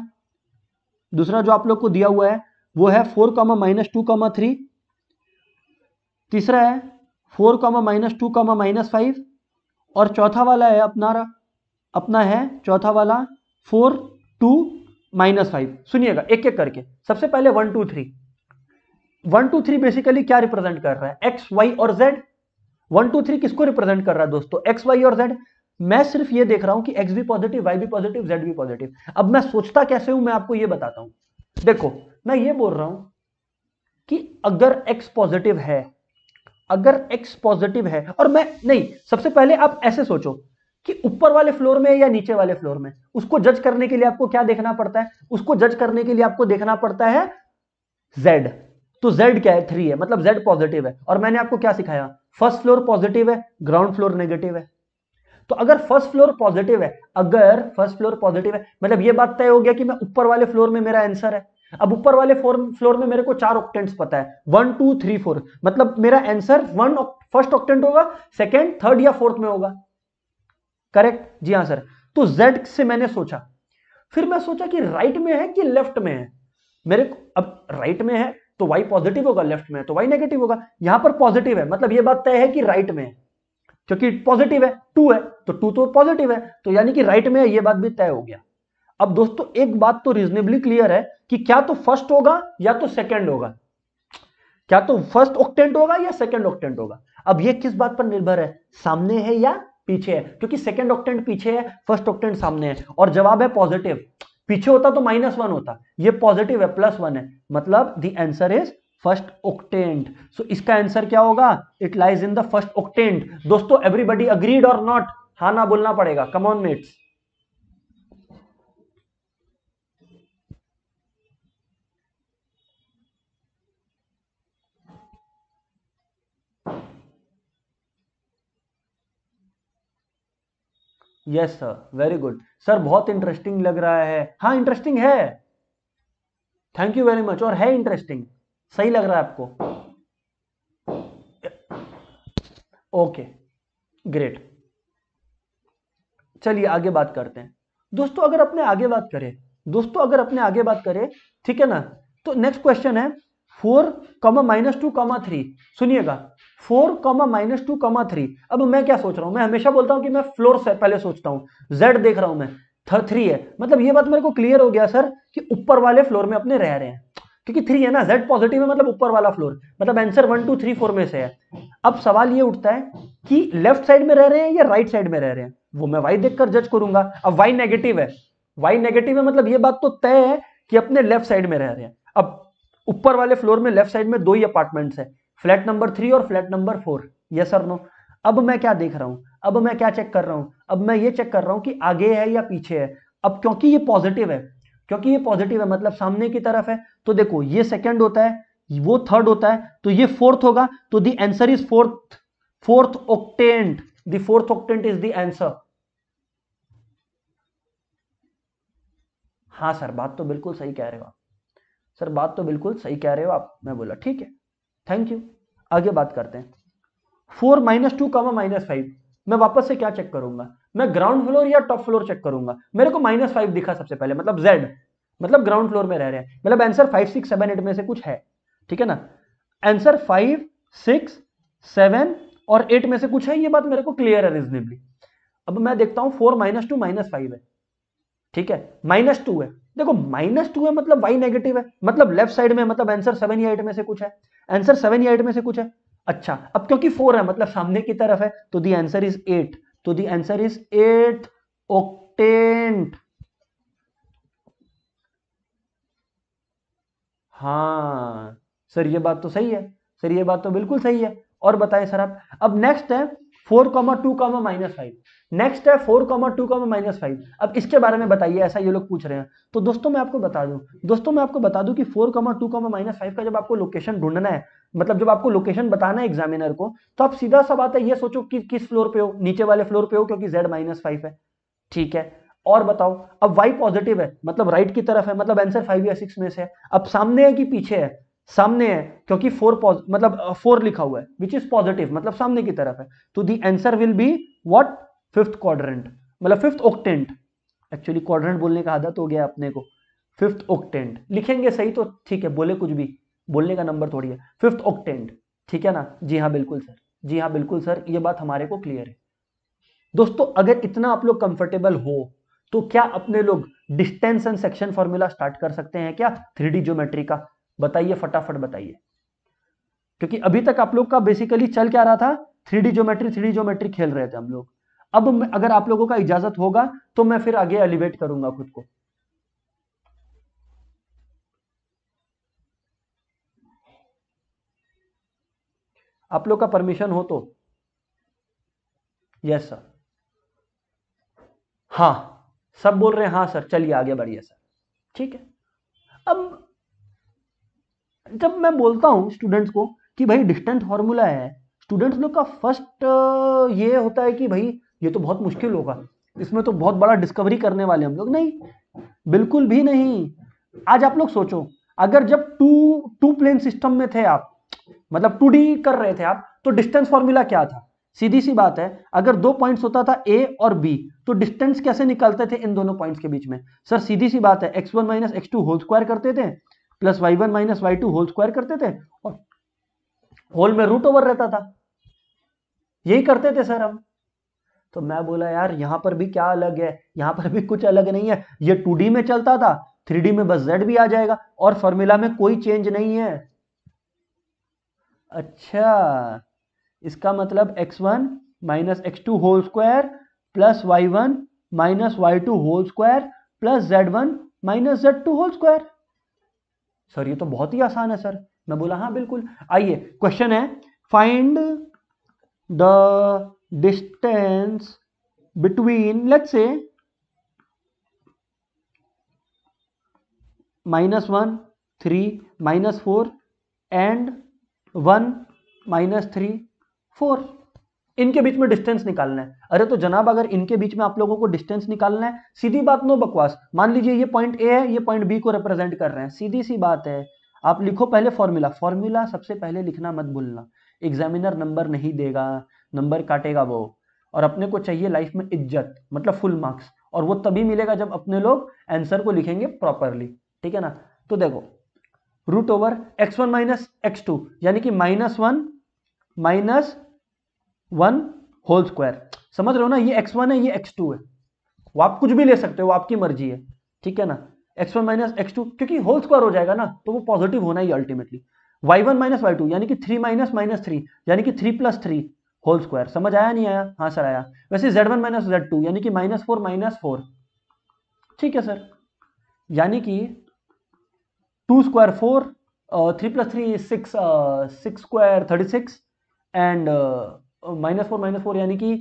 दूसरा जो आप लोग को दिया हुआ है वो है four comma minus two comma three तीसरा है four comma minus two comma minus five और चौथा वाला है अपना अपना है चौथा वाला फोर टू माइनस फाइव सुनिएगा एक एक करके सबसे पहले one two three one two three basically क्या रिप्रेजेंट कर रहा है एक्स वाई और जेड वन टू थ्री किसको रिप्रेजेंट कर रहा है दोस्तों एक्स वाई और जेड मैं सिर्फ ये देख रहा हूं कि एक्स भी पॉजिटिव वाई भी पॉजिटिव जेड भी पॉजिटिव अब मैं सोचता कैसे हूं मैं आपको ये बताता हूं देखो मैं ये बोल रहा हूं कि अगर एक्स पॉजिटिव है अगर एक्स पॉजिटिव है और मैं नहीं सबसे पहले आप ऐसे सोचो कि ऊपर वाले फ्लोर में या नीचे वाले फ्लोर में उसको जज करने के लिए आपको क्या देखना पड़ता है उसको जज करने के लिए आपको देखना पड़ता है जेड तो जेड क्या है थ्री है मतलब जेड पॉजिटिव है और मैंने आपको क्या सिखाया फर्स्ट फ्लोर पॉजिटिव है ग्राउंड फ्लोर नेगेटिव है तो अगर फर्स्ट फ्लोर पॉजिटिव है अगर फर्स्ट फ्लोर पॉजिटिव है मतलब यह बात तय हो गया कि मैं ऊपर वाले फ्लोर में मेरा आंसर है अब ऊपर वाले फ्लोर में मेरे को चार ऑक्टेंट्स पता है वन टू थ्री फोर मतलब मेरा आंसर वन फर्स्ट ऑक्टेंट होगा सेकेंड थर्ड या फोर्थ में होगा करेक्ट जी हाँ सर तो जेड से मैंने सोचा फिर मैं सोचा कि राइट में है कि लेफ्ट में है मेरे को अब राइट में है तो वाई पॉजिटिव होगा लेफ्ट में है तो वाई नेगेटिव होगा यहां पर पॉजिटिव है मतलब ये बात तय है कि राइट में है क्योंकि पॉजिटिव है टू है तो टू तो पॉजिटिव है तो यानी कि राइट में है यह बात भी तय हो गया अब दोस्तों एक बात तो रीजनेबली क्लियर है कि क्या तो फर्स्ट होगा या तो सेकेंड होगा क्या तो फर्स्ट ऑक्टेंट होगा या सेकेंड ऑक्टेंट होगा अब ये किस बात पर निर्भर है सामने है या पीछे है क्योंकि सेकेंड ऑक्टेंट पीछे है फर्स्ट ऑक्टेंट सामने है और जवाब है पॉजिटिव पीछे होता तो माइनस वन होता ये पॉजिटिव है प्लस वन है मतलब the answer is first octant so इसका आंसर क्या होगा it lies in the first octant दोस्तों एवरीबडी अग्रीड और नॉट हा ना बोलना पड़ेगा come on mates yes sir very good sir बहुत इंटरेस्टिंग लग रहा है हाँ इंटरेस्टिंग है थैंक यू वेरी मच और है इंटरेस्टिंग सही लग रहा है आपको ओके ग्रेट चलिए आगे बात करते हैं दोस्तों अगर अपने आगे बात करें दोस्तों अगर अपने आगे बात करें ठीक है ना तो नेक्स्ट क्वेश्चन है four comma minus two comma three सुनिएगा four comma minus two comma three अब मैं क्या सोच रहा हूं मैं हमेशा बोलता हूं कि मैं फ्लोर से पहले सोचता हूं जेड देख रहा हूं मैं थ्री है मतलब ये बात मेरे को क्लियर हो गया सर कि ऊपर वाले फ्लोर में अपने रह रहे हैं क्योंकि थ्री है ना जेड पॉजिटिव है मतलब ऊपर वाला फ्लोर मतलब answer one two three four में से है अब सवाल ये उठता है कि लेफ्ट साइड में रह रहे हैं या राइट साइड में रह रहे हैं वो मैं वाई देखकर जज करूंगा अब वाई नेगेटिव है वाई नेगेटिव है मतलब ये बात तो तय है कि अपने लेफ्ट साइड में रह रहे हैं अब ऊपर वाले फ्लोर में लेफ्ट साइड में दो ही अपार्टमेंट्स है फ्लैट नंबर थ्री और फ्लैट नंबर फोर ये सर नो अब मैं क्या देख रहा हूं अब मैं क्या चेक कर रहा हूं अब मैं ये चेक कर रहा हूं कि आगे है या पीछे है अब क्योंकि ये पॉजिटिव है क्योंकि ये पॉजिटिव है मतलब सामने की तरफ है तो देखो ये सेकेंड होता है वो थर्ड होता है तो ये फोर्थ होगा तो the answer is fourth fourth octant the fourth octant is the answer हाँ सर बात तो बिल्कुल सही कह रहे हो आप सर बात तो बिल्कुल सही कह रहे हो आप मैं बोला ठीक है थैंक यू आगे बात करते हैं four minus two comma minus five मैं वापस से क्या चेक करूंगा मैं ग्राउंड फ्लोर या टॉप फ्लोर चेक करूंगा मेरे को माइनस फाइव दिखा सबसे पहले मतलब जेड मतलब ग्राउंड फ्लोर में रह रहे हैं मतलब answer five six seven eight में से कुछ है ठीक है ना आंसर फाइव सिक्स सेवन और एट में से कुछ है ये बात मेरे को क्लियर है रीजनेबली अब मैं देखता हूं four minus two minus five है ठीक है माइनस टू है देखो माइनस टू है मतलब वाई नेगेटिव है मतलब लेफ्ट साइड में मतलब आंसर सेवन या एट में से कुछ है आंसर सेवन या एट में से कुछ है अच्छा अब क्योंकि फोर है मतलब सामने की तरफ है तो दी आंसर इज एट तो the answer is eight octant हाँ सर ये बात तो सही है सर ये बात तो बिल्कुल सही है और बताएं सर आप अब नेक्स्ट है four comma two comma minus five next है four comma two comma minus five अब इसके बारे में बताइए ऐसा ये लोग पूछ रहे हैं तो दोस्तों मैं आपको बता दूं दोस्तों मैं आपको बता दूं कि four comma two comma minus five का जब आपको लोकेशन ढूंढना है मतलब जब आपको लोकेशन बताना है एग्जामिनर को तो आप सीधा सा बात है ये सोचो कि किस फ्लोर पे हो नीचे वाले फ्लोर पे हो क्योंकि जेड माइनस फाइव है ठीक है और बताओ अब वाई पॉजिटिव है मतलब राइट की तरफ है मतलब आंसर फाइव या सिक्स में से है अब सामने है कि पीछे है सामने है क्योंकि फोर मतलब फोर लिखा हुआ है विच इज पॉजिटिव मतलब सामने की तरफ है तो the answer will be what fifth quadrant मतलब फिफ्थ ओक्टेंट एक्चुअली क्वाड्रेंट बोलने का आदत हो गया अपने को फिफ्थ ओक्टेंट लिखेंगे सही तो ठीक है बोले कुछ भी बोलने का नंबर थोड़ी है फिफ्थ ओक्टेंट ठीक है ना जी हाँ बिल्कुल सर जी हाँ बिल्कुल सर ये बात हमारे को क्लियर है दोस्तों अगर इतना आप लोग कंफर्टेबल हो तो क्या अपने लोग distance and section formula start कर सकते हैं क्या थ्री ज्योमेट्री का बताइए फटाफट बताइए क्योंकि अभी तक आप लोग का बेसिकली चल क्या रहा था three D geometry three D geometry खेल रहे थे हम लोग अब अगर आप लोगों का इजाजत होगा तो मैं फिर आगे एलिवेट करूंगा खुद को आप लोग का परमिशन हो तो यस सर हाँ सब बोल रहे हैं हाँ सर चलिए आगे बढ़िए सर ठीक है अब जब मैं बोलता हूँ स्टूडेंट्स को कि भाई डिस्टेंस फार्मूला है स्टूडेंट्स लोग का फर्स्ट ये होता है कि भाई ये तो बहुत मुश्किल होगा इसमें तो बहुत बड़ा डिस्कवरी करने वाले हम लोग नहीं बिल्कुल भी नहीं आज आप लोग सोचो अगर जब टू टू प्लेन सिस्टम में थे आप मतलब टू डी कर रहे थे आप तो डिस्टेंस फॉर्मूला क्या था सीधी सी बात है अगर दो पॉइंट्स होता था ए और बी तो डिस्टेंस कैसे निकालते थे इन दोनों पॉइंट्स के बीच में सर सीधी सी बात है X one minus x two whole square करते थे plus Y one minus Y two whole square करते थे और होल में रूट ओवर रहता था यही करते थे सर हम तो मैं बोला यार यहां पर भी क्या अलग है यहां पर भी कुछ अलग नहीं है ये टू में चलता था थ्री में बस जेड भी आ जाएगा और फॉर्मूला में कोई चेंज नहीं है अच्छा इसका मतलब X one minus x two whole square plus Y one minus Y two whole square plus Z one minus Z two whole square sir ये तो बहुत ही आसान है सर मैं बोला हाँ बिल्कुल आइए क्वेश्चन है find the distance between let say minus one three minus four and one minus three four इनके बीच में डिस्टेंस निकालना है अरे तो जनाब अगर इनके बीच में आप लोगों को डिस्टेंस निकालना है सीधी बात नो बकवास मान लीजिए ये पॉइंट ए है ये पॉइंट बी को रिप्रेजेंट कर रहे हैं सीधी सी बात है आप लिखो पहले फॉर्मूला फॉर्मूला सबसे पहले लिखना मत भूलना एग्जामिनर नंबर नहीं देगा नंबर काटेगा वो और अपने को चाहिए लाइफ में इज्जत मतलब फुल मार्क्स और वो तभी मिलेगा जब अपने लोग आंसर को लिखेंगे प्रॉपरली ठीक है ना तो देखो root over x one minus x two यानी कि minus one minus one whole square समझ रहे हो ना ये एक्स वन है ये एक्स टू है वो आप कुछ भी ले सकते हो आपकी मर्जी है ठीक है ना x one minus x two क्योंकि होल स्क्वायर हो जाएगा ना तो वो पॉजिटिव होना ही ultimately y one minus Y two यानी कि थ्री माइनस माइनस थ्री यानी कि three plus three whole square समझ आया नहीं आया हाँ सर आया वैसे z one minus Z two यानी कि माइनस फोर माइनस फोर ठीक है सर यानी कि two square four three plus three six six square thirty six and minus four minus four यानी कि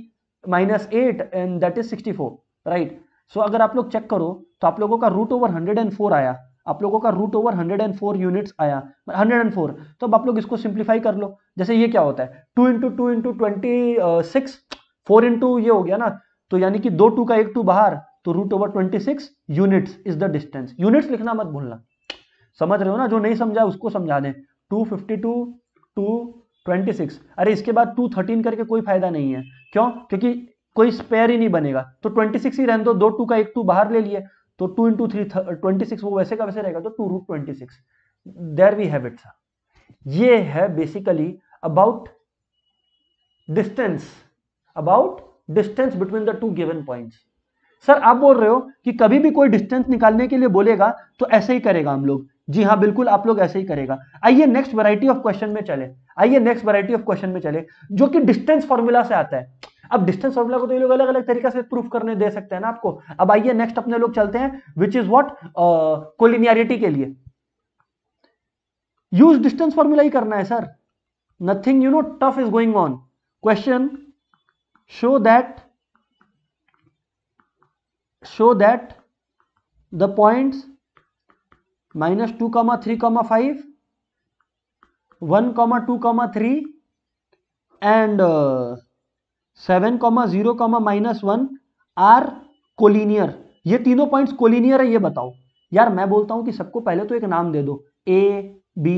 minus eight and that is sixty four right so अगर आप लोग चेक करो तो आप लोगों का root over hundred and four आया आप लोगों का root over hundred and four units आया हंड्रेड एंड फोर तो अब आप लोग इसको सिंप्लीफाई कर लो जैसे ये क्या होता है two into two into twenty six four into ये हो गया ना तो यानी कि दो टू का एक टू बाहर तो root over twenty six units is the distance units लिखना मत भूलना समझ रहे हो ना जो नहीं समझा उसको समझा दें two fifty two two twenty six अरे इसके बाद टू थर्टीन करके कोई फायदा नहीं है क्यों क्योंकि कोई स्पेयर ही नहीं बनेगा तो ट्वेंटी सिक्स ही रहने दो दो टू का एक टू बाहर ले लिए तो two into three twenty six वो वैसे का वैसे रहेगा तो two root twenty six there we have it's ये है basically about distance about distance between the two given point sir आप बोल रहे हो कि कभी भी कोई डिस्टेंस निकालने के लिए बोलेगा तो ऐसे ही करेगा हम लोग जी हाँ बिल्कुल आप लोग ऐसे ही करेगा आइए नेक्स्ट वैरायटी ऑफ क्वेश्चन में चले आइए नेक्स्ट वैरायटी ऑफ क्वेश्चन में चले जो कि डिस्टेंस फॉर्मूला से आता है अब डिस्टेंस फॉर्मूला को तो ये लोग अलग अलग तरीके से प्रूफ करने दे सकते हैं ना आपको अब आइए नेक्स्ट अपने लोग चलते हैं विच इज वॉट कोलिनियरिटी के लिए यूज डिस्टेंस फॉर्मूला ही करना है sir nothing you know tough is going on question show that show that the points minus two comma three comma five one comma two comma three and uh, seven comma zero comma minus one are collinear ये तीनों points collinear है ये बताओ यार मैं बोलता हूं कि सबको पहले तो एक नाम दे दो ए बी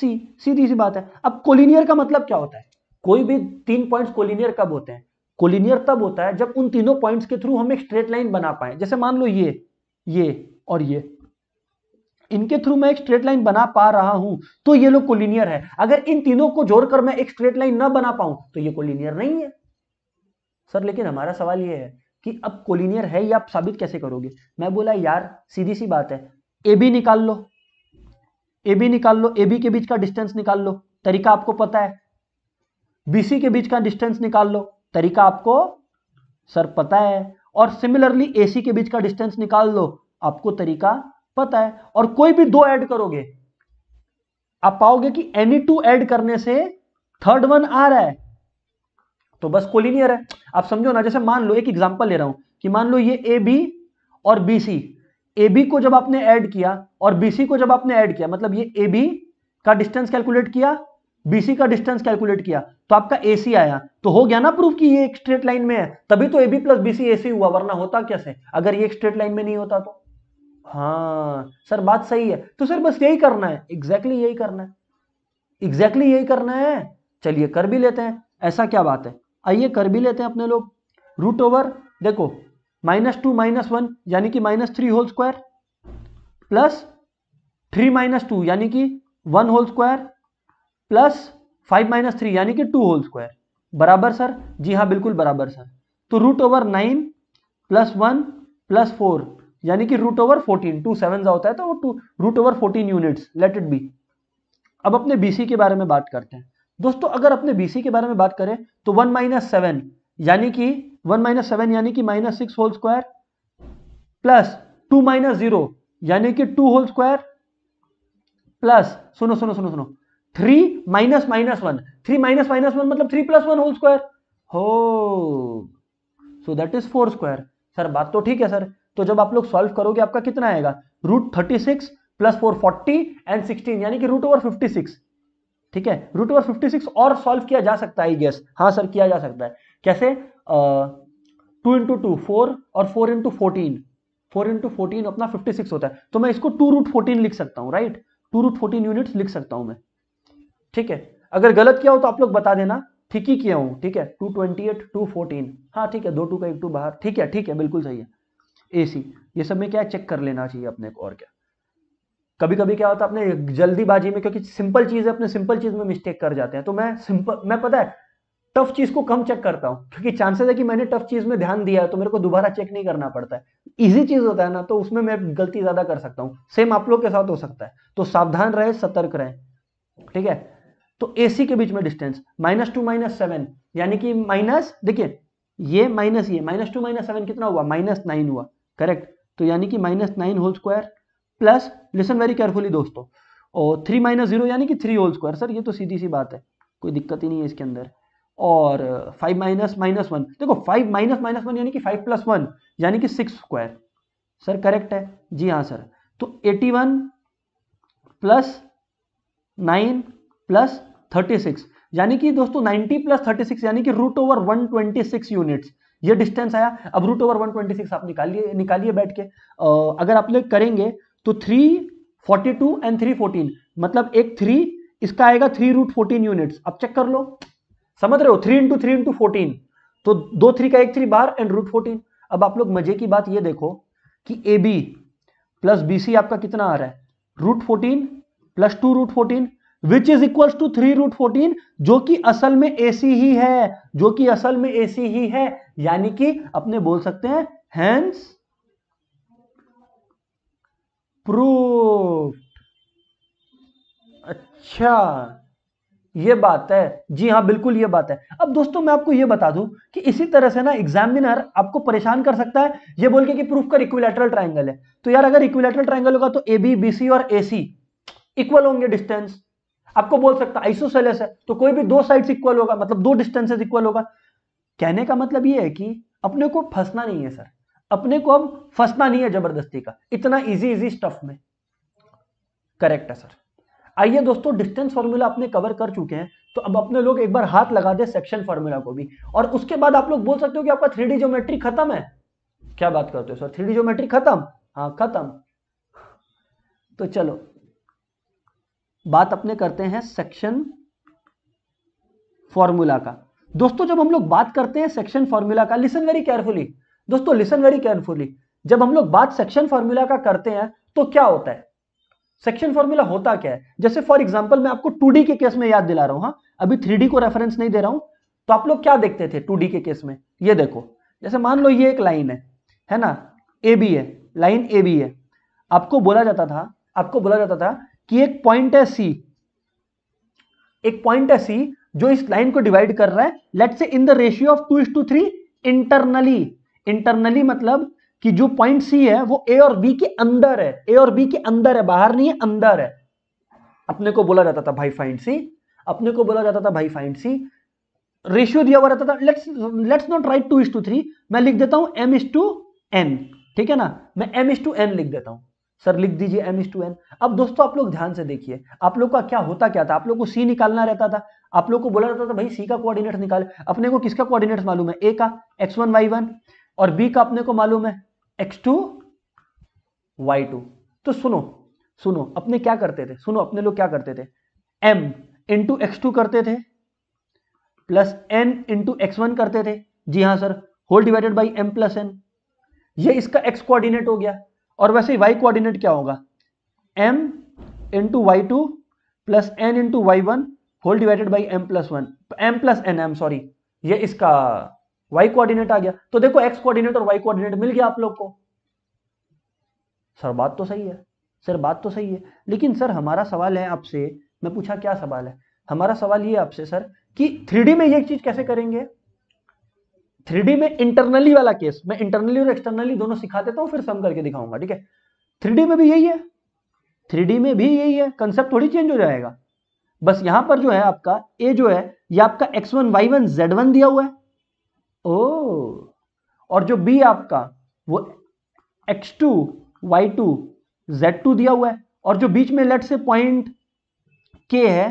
सी सीधी सी बात है अब कोलिनियर का मतलब क्या होता है कोई भी तीन पॉइंट्स कोलिनियर कब होते हैं कोलिनियर तब होता है जब उन तीनों पॉइंट्स के थ्रू हम एक स्ट्रेट लाइन बना पाए जैसे मान लो ये ये और ये इनके थ्रू मैं एक स्ट्रेट लाइन बना पा रहा हूं तो ये लोग कोलिनियर है अगर इन तीनों को जोड़कर मैं एक स्ट्रेट लाइन ना बना पाऊं तो ये कोलिनियर नहीं है सर लेकिन हमारा सवाल ये है कि अब कोलिनियर है या आप साबित कैसे करोगे मैं बोला यार सीधी सी बात है ए बी निकाल लो ए बी निकाल लो ए बी के बीच का डिस्टेंस निकाल लो तरीका आपको पता है बीसी के बीच का डिस्टेंस निकाल लो तरीका आपको सर पता है और सिमिलरली एसी के बीच का डिस्टेंस निकाल लो आपको तरीका पता है और कोई भी दो ऐड करोगे आप पाओगे कि एनी टू ऐड करने से थर्ड वन आ रहा है तो बस कोलिनियर है आप समझो ना जैसे मान लो एक एग्जाम्पल ले रहा हूं कि मान लो ये ए बी और बी सी ए बी को जब आपने ऐड किया और बी सी को जब आपने ऐड किया मतलब ये ए बी का डिस्टेंस कैलकुलेट किया बीसी का डिस्टेंस कैलकुलेट किया तो आपका सी आया तो हो गया ना प्रूफ कि ये एक स्ट्रेट लाइन में है तभी तो A B plus BC AC हुआ वरना होता कैसे अगर ये एक स्ट्रेट लाइन में नहीं होता तो हाँ सर बात सही है तो सर बस यही करना है एग्जैक्टली exactly यही करना है एग्जैक्टली exactly यही करना है चलिए कर भी लेते हैं ऐसा क्या बात है आइए कर भी लेते हैं अपने लोग रूट ओवर देखो माइनस टू माइनस वन यानी कि minus three whole square plus three minus two यानी कि one whole square plus five minus three यानी कि टू होल स्क्वायर बराबर सर जी हाँ बिल्कुल बराबर सर तो root over nine plus one plus four यानी कि root over fourteen two seven होता है तो वो two root over fourteen units let it be अब अपने बीसी के बारे में बात करते हैं दोस्तों अगर अपने बीसी के बारे में बात करें तो वन माइनस सेवन यानी कि वन माइनस सेवन यानी कि minus six whole square plus two minus zero यानी कि टू होल स्क्वायर प्लस सुनो सुनो सुनो सुनो three minus minus one three minus minus one मतलब three plus one whole square हो so that is four square sir बात तो ठीक है सर तो जब आप लोग सॉल्व करोगे आपका कितना आएगा root thirty six plus four forty and sixteen यानी कि रूट ओवर फिफ्टी सिक्स ठीक है रूट ओवर फिफ्टी सिक्स और सॉल्व किया जा सकता है आई गेस हाँ सर किया जा सकता है कैसे टू इंटू टू फोर और four into fourteen four into fourteen अपना फिफ्टी सिक्स होता है तो मैं इसको टू रूट फोर्टीन लिख सकता हूँ right two root fourteen unit लिख सकता हूँ मैं ठीक है अगर गलत किया हो तो आप लोग बता देना ठीक ही किया हूँ ठीक है two twenty eight two fourteen हाँ ठीक है दो टू का एक टू बाहर ठीक है ठीक है बिल्कुल सही है एसी ये सब में क्या चेक कर लेना चाहिए अपने को और क्या कभी कभी क्या होता है अपने जल्दीबाजी में क्योंकि सिंपल चीज है अपने सिंपल चीज में मिस्टेक कर जाते हैं तो मैं सिंपल मैं पता है टफ चीज को कम चेक करता हूं क्योंकि चांसेस है कि मैंने टफ चीज में ध्यान दिया तो मेरे को दोबारा चेक नहीं करना पड़ता है इजी चीज होता है ना तो उसमें मैं गलती ज्यादा कर सकता हूं सेम आप लोग के साथ हो सकता है तो सावधान रहे सतर्क रहे ठीक है तो एसी के बीच में distance minus two minus seven यानी कि माइनस देखिए ये माइनस ये माइनस टू माइनस सेवन कितना हुआ माइनस नाइन हुआ करेक्ट तो यानी कि minus nine whole square plus listen very carefully दोस्तों और थ्री माइनस जीरो यानी कि थ्री होल स्क्वायर सर ये तो सीधी सी बात है कोई दिक्कत ही नहीं है इसके अंदर और फाइव माइनस माइनस वन देखो फाइव माइनस माइनस वन यानी कि फाइव प्लस वन यानी कि सिक्स स्क्वायर सर करेक्ट है जी हाँ सर तो eighty one plus nine plus thirty six यानी कि दोस्तों नाइनटी प्लस थर्टी सिक्स यानी कि root over one twenty six units ये डिस्टेंस आया अब रूट ओवर 126 आप निकालिए निकालिए बैठ के अगर आप लोग करेंगे तो 342 एंड 314 मतलब एक थ्री इसका आएगा थ्री रूट फोर्टीन यूनिट अब चेक कर लो समझ रहे हो three into three into fourteen तो दो थ्री का एक थ्री बार एंड रूट फोर्टीन अब आप लोग मजे की बात ये देखो कि A B plus B C आपका कितना आ रहा है root fourteen plus two root fourteen which is equal to three root fourteen जो कि असल में एसी ही है जो कि असल में एसी ही है यानी कि अपने बोल सकते हैं हैंस प्रूफ अच्छा ये बात है जी हाँ बिल्कुल ये बात है अब दोस्तों मैं आपको ये बता दूं कि इसी तरह से ना एग्जामिनर आपको परेशान कर सकता है ये बोल के कि प्रूफ का इक्विलेटरल ट्राइंगल है तो यार अगर इक्विलेटरल ट्राइंगल होगा तो ए बी बी सी और ए सी इक्वल होंगे डिस्टेंस आपको बोल सकता आइसोसेलेस है तो कोई भी दो साइड इक्वल होगा मतलब दो डिस्टेंसेज इक्वल होगा कहने का मतलब ये है कि अपने को फंसना नहीं है सर अपने को अब फंसना नहीं है जबरदस्ती का इतना इजी इजी स्टफ में करेक्ट है सर आइए दोस्तों डिस्टेंस फॉर्मूला अपने कवर कर चुके हैं तो अब अपने लोग एक बार हाथ लगा दे सेक्शन फॉर्मूला को भी और उसके बाद आप लोग बोल सकते हो कि आपका थ्री ज्योमेट्री खत्म है क्या बात करते हो सर थ्री ज्योमेट्री खत्म हाँ खत्म तो चलो बात अपने करते हैं सेक्शन फॉर्मूला का दोस्तों जब हम लोग बात करते हैं सेक्शन फॉर्मूला का लिसन वेरी केयरफुली दोस्तों लिसन वेरी केयरफुली जब हम लोग बात सेक्शन फॉर्मूला का करते हैं तो क्या होता है सेक्शन फॉर्मूला होता क्या है जैसे फॉर एग्जाम्पल मैं आपको टू के केस में याद दिला रहा हूं हा? अभी थ्री को रेफरेंस नहीं दे रहा हूं तो आप लोग क्या देखते थे टू के केस में ये देखो जैसे मान लो ये एक लाइन है है ना ए बी है लाइन ए बी है आपको बोला जाता था आपको बोला जाता था कि एक पॉइंट है सी एक पॉइंट है सी जो इस लाइन को डिवाइड कर रहा है let say in the ratio of two is to three internally internally मतलब कि जो पॉइंट सी है वो ए और बी के अंदर है ए और बी के अंदर है बाहर नहीं है अंदर है अपने को बोला जाता था भाई फाइंड सी अपने को बोला जाता था भाई फाइंड सी रेशियो दिया हुआ रहता था let's let's not write two is to three मैं लिख देता हूं एम इज टू एन ठीक है ना मैं एम इज टू एन लिख देता हूं सर लिख दीजिए एम इज टू एन अब दोस्तों आप लोग ध्यान से देखिए आप लोग का क्या होता क्या था आप लोग को सी निकालना रहता था आप लोग को बोला रहता था भाई सी का कोऑर्डिनेट निकाल अपने को किसका कोऑर्डिनेट मालूम है ए का एक्स वन वाई वन और बी का अपने को मालूम है एक्स टू वाई टू तो सुनो सुनो अपने क्या करते थे सुनो अपने लोग क्या करते थे एम इंटू एक्स टू करते थे plus n into x one करते थे जी हाँ sir whole divided by m plus n ये इसका एक्स कोऑर्डिनेट हो गया और वैसे ही वाई कोऑर्डिनेट क्या होगा m into y two plus n into y one whole divided by m plus one m plus n m sorry ये इसका वाई कोऑर्डिनेट आ गया तो देखो एक्स कोऑर्डिनेट और वाई कोऑर्डिनेट मिल गया आप लोग को सर बात तो सही है सर बात तो सही है लेकिन सर हमारा सवाल है आपसे मैं पूछा क्या सवाल है हमारा सवाल ये आपसे सर कि थ्री में ये चीज कैसे करेंगे थ्री में इंटरनली वाला केस मैं इंटरनली और एक्सटर्नली दोनों सिखा देता हूँ फिर सम करके दिखाऊंगा ठीक है थ्री में भी यही है थ्री में भी यही है कंसेप्ट थोड़ी चेंज हो जाएगा बस यहां पर जो है आपका ए जो है ये आपका x one y one z one दिया हुआ है ओ और जो बी आपका वो x two y two z two दिया हुआ है और जो बीच में लेट से पॉइंट के है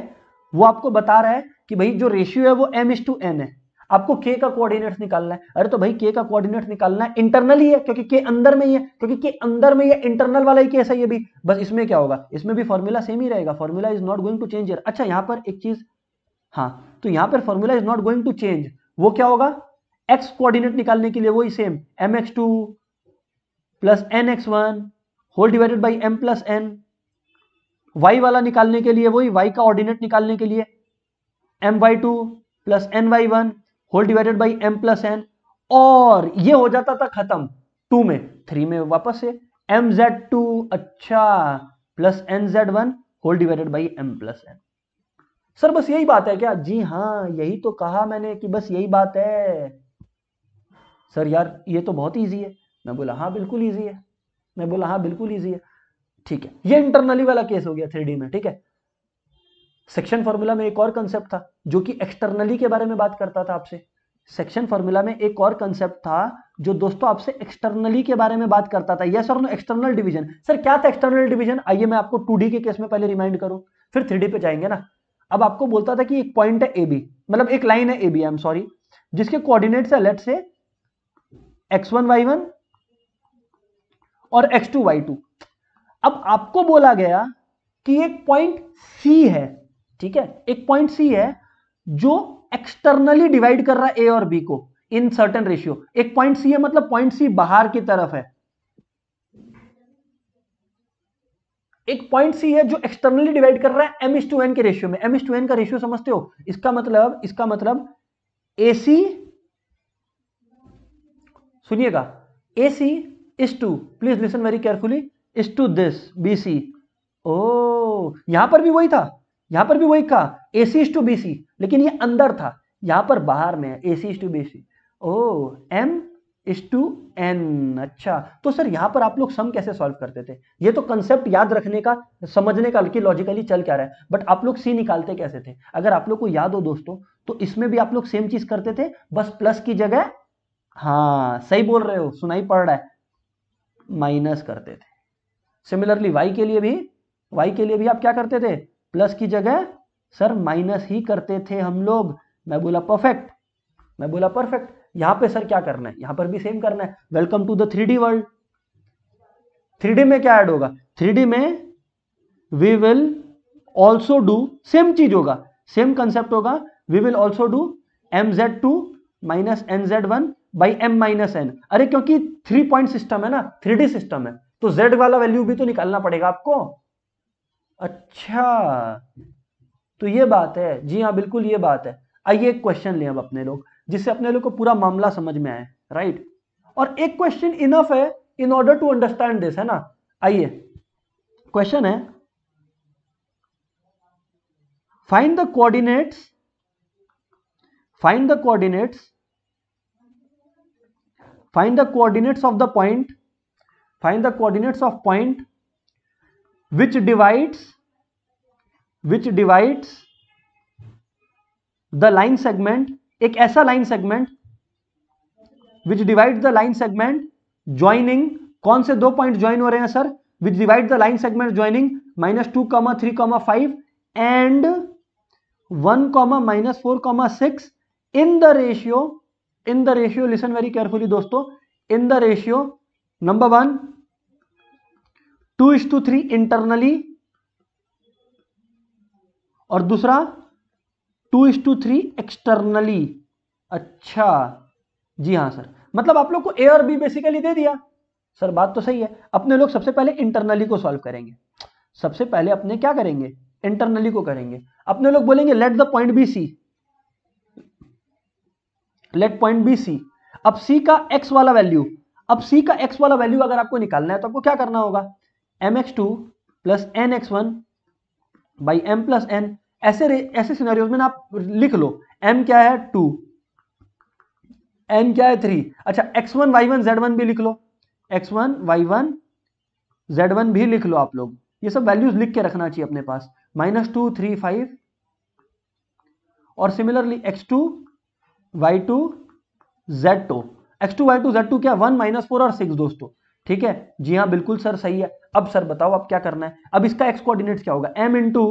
वो आपको बता रहा है कि भाई जो रेशियो है वो एम एस टू एन है आपको के का कोऑर्डिनेट्स निकालना है अरे तो भाई के का कोऑर्डिनेट्स निकालना है इंटरनल ही है क्योंकि के अंदर में ही है क्योंकि के अंदर में ही है इंटरनल वाला ही केस है ये भी बस इसमें क्या होगा इसमें भी फॉर्मूला सेम ही रहेगा formula is not going to change अच्छा यहां पर एक चीज हाँ तो यहां पर formula is not going to change वो क्या होगा एक्स कोऑर्डिनेट निकालने के लिए वही same m x two plus n x one whole divided by m plus n y वाला निकालने के लिए वही वाई का ऑर्डिनेट निकालने के लिए m y two plus n y one whole divided by m plus n और ये हो जाता था खत्म टू में थ्री में वापस से एम जेड टू अच्छा plus n z one whole divided by m plus n sir बस यही बात है क्या जी हाँ यही तो कहा मैंने कि बस यही बात है सर यार ये तो बहुत ईजी है मैं बोला हाँ बिल्कुल ईजी है मैं बोला हाँ बिल्कुल ईजी है ठीक है ये इंटरनली वाला केस हो गया थ्री में ठीक है सेक्शन फॉर्मूला में एक और कंसेप्ट था जो कि एक्सटर्नली के बारे में बात करता था आपसे सेक्शन फॉर्मूला में एक और कंसेप्ट था जो दोस्तों आपसे एक्सटर्नली के बारे में बात करता था यस और नो एक्सटर्नल डिवीजन सर क्या था एक्सटर्नल डिवीजन आइए मैं आपको टू के केस में पहले रिमाइंड करूं फिर थ्री पे जाएंगे ना अब आपको बोलता था कि एक पॉइंट है ए बी मतलब एक लाइन है A B I am sorry जिसके कोऑर्डिनेट है let say x one y one और एक्स टू वाई टू अब आपको बोला गया कि एक पॉइंट सी है ठीक है एक पॉइंट सी है जो एक्सटर्नली डिवाइड कर रहा है ए और बी को इन सर्टन रेशियो एक पॉइंट सी है मतलब पॉइंट सी बाहर की तरफ है एक पॉइंट सी है जो एक्सटर्नली डिवाइड कर रहा है एम इस टू एन के रेशियो में एम इस टू एन का रेशियो समझते हो इसका मतलब इसका मतलब ए सी सुनिएगा A C is to please listen very carefully is to this B C ओ यहां पर भी वही था यहां पर भी वही कहा ए सी टू बी सी लेकिन ये अंदर था यहां पर बाहर में है A C to B C ओ एम इस टू एन अच्छा तो सर यहां पर आप लोग सम कैसे सॉल्व करते थे ये तो कंसेप्ट याद रखने का समझने का कि लॉजिकली चल क्या रहा है बट आप लोग सी निकालते कैसे थे अगर आप लोग को याद हो दोस्तों तो इसमें भी आप लोग सेम चीज करते थे बस प्लस की जगह हाँ सही बोल रहे हो सुनाई पड़ रहा है माइनस करते थे सिमिलरली वाई के लिए भी वाई के लिए भी आप क्या करते थे प्लस की जगह सर माइनस ही करते थे हम लोग मैं बोला परफेक्ट मैं बोला परफेक्ट यहां पे सर क्या करना है यहां पर भी सेम करना है welcome to the three world three में क्या ऐड होगा थ्री में we will also do same चीज होगा सेम कंसेप्ट होगा we will also do m z two minus n z one by m minus n अरे क्योंकि थ्री पॉइंट सिस्टम है ना थ्री सिस्टम है तो z वाला वैल्यू भी तो निकालना पड़ेगा आपको अच्छा तो ये बात है जी हाँ बिल्कुल ये बात है आइए एक क्वेश्चन लें अब अपने लोग जिससे अपने लोग को पूरा मामला समझ में आए राइट और एक क्वेश्चन इनफ है in order to understand this है ना आइए क्वेश्चन है find the coordinates find the coordinates find the coordinates of the point find the coordinates of point which divides which divides the line segment एक ऐसा line segment which divide the line segment joining कौन से दो point join हो रहे हैं sir which divide the line segment joining minus two comma three comma five and one comma minus four comma six in the ratio in the ratio listen very carefully दोस्तों in the ratio number one two is to three internally और दूसरा two is to three externally अच्छा जी हाँ sir मतलब आप लोग को ए और बी बेसिकली दे दिया सर बात तो सही है अपने लोग सबसे पहले इंटरनली को सॉल्व करेंगे सबसे पहले अपने क्या करेंगे इंटरनली को करेंगे अपने लोग बोलेंगे let the point B C let point B C अब सी का एक्स वाला वैल्यू अब सी का एक्स वाला वैल्यू अगर आपको निकालना है तो आपको क्या करना होगा m x two plus n x one by m plus n ऐसे ऐसे सिनेरियोज में आप लिख लो एम क्या है टू एन क्या है थ्री अच्छा x one y one z one भी लिख लो x one y one z one भी लिख लो आप लोग ये सब वैल्यूज लिख के रखना चाहिए अपने पास माइनस टू थ्री फाइव और similarly x two y two z two x two y two z two क्या वन माइनस फोर और सिक्स दोस्तों ठीक है जी हाँ बिल्कुल सर सही है अब सर बताओ अब क्या करना है अब इसका एक्स कोऑर्डिनेट्स क्या होगा एम इंटू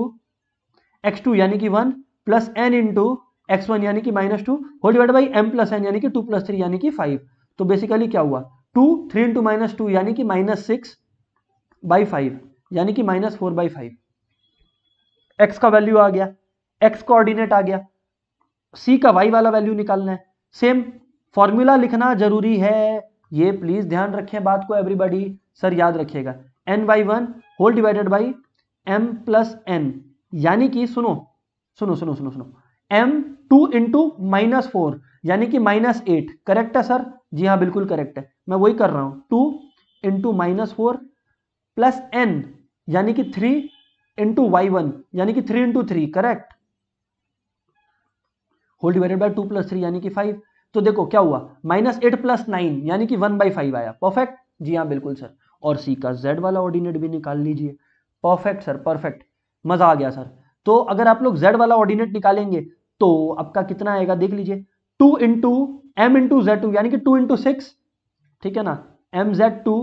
एक्स टू यानी कि one plus n into x one यानी कि minus two whole divide by m plus n यानी कि टू प्लस थ्री यानी कि फाइव तो बेसिकली क्या हुआ two three into minus two यानी कि माइनस सिक्स बाई फाइव यानी कि minus four by five x का वैल्यू आ गया एक्स कोऑर्डिनेट आ गया सी का वाई वाला वैल्यू निकालना है सेम फॉर्मूला लिखना जरूरी है ये प्लीज ध्यान रखें बात को एवरीबॉडी सर याद रखिएगा n by one whole divided by m plus n यानी कि सुनो सुनो सुनो सुनो सुनो m two into minus four यानी कि माइनस एट करेक्ट है सर जी हाँ बिल्कुल करेक्ट है मैं वही कर रहा हूँ two into minus four plus n यानी कि थ्री इंटू वाई वन यानी कि three into three correct whole divided by two plus three यानी कि फाइव तो देखो क्या हुआ माइनस एट प्लस नाइन यानी कि वन बाई फाइव आया परफेक्ट जी हाँ बिल्कुल सर और सी का जेड वाला ऑर्डिनेट भी निकाल लीजिए परफेक्ट सर परफेक्ट मजा आ गया सर तो अगर आप लोग जेड वाला ऑर्डिनेट निकालेंगे तो आपका कितना आएगा देख लीजिए two into m into z two यानी कि टू इंटू सिक्स ठीक है ना m z two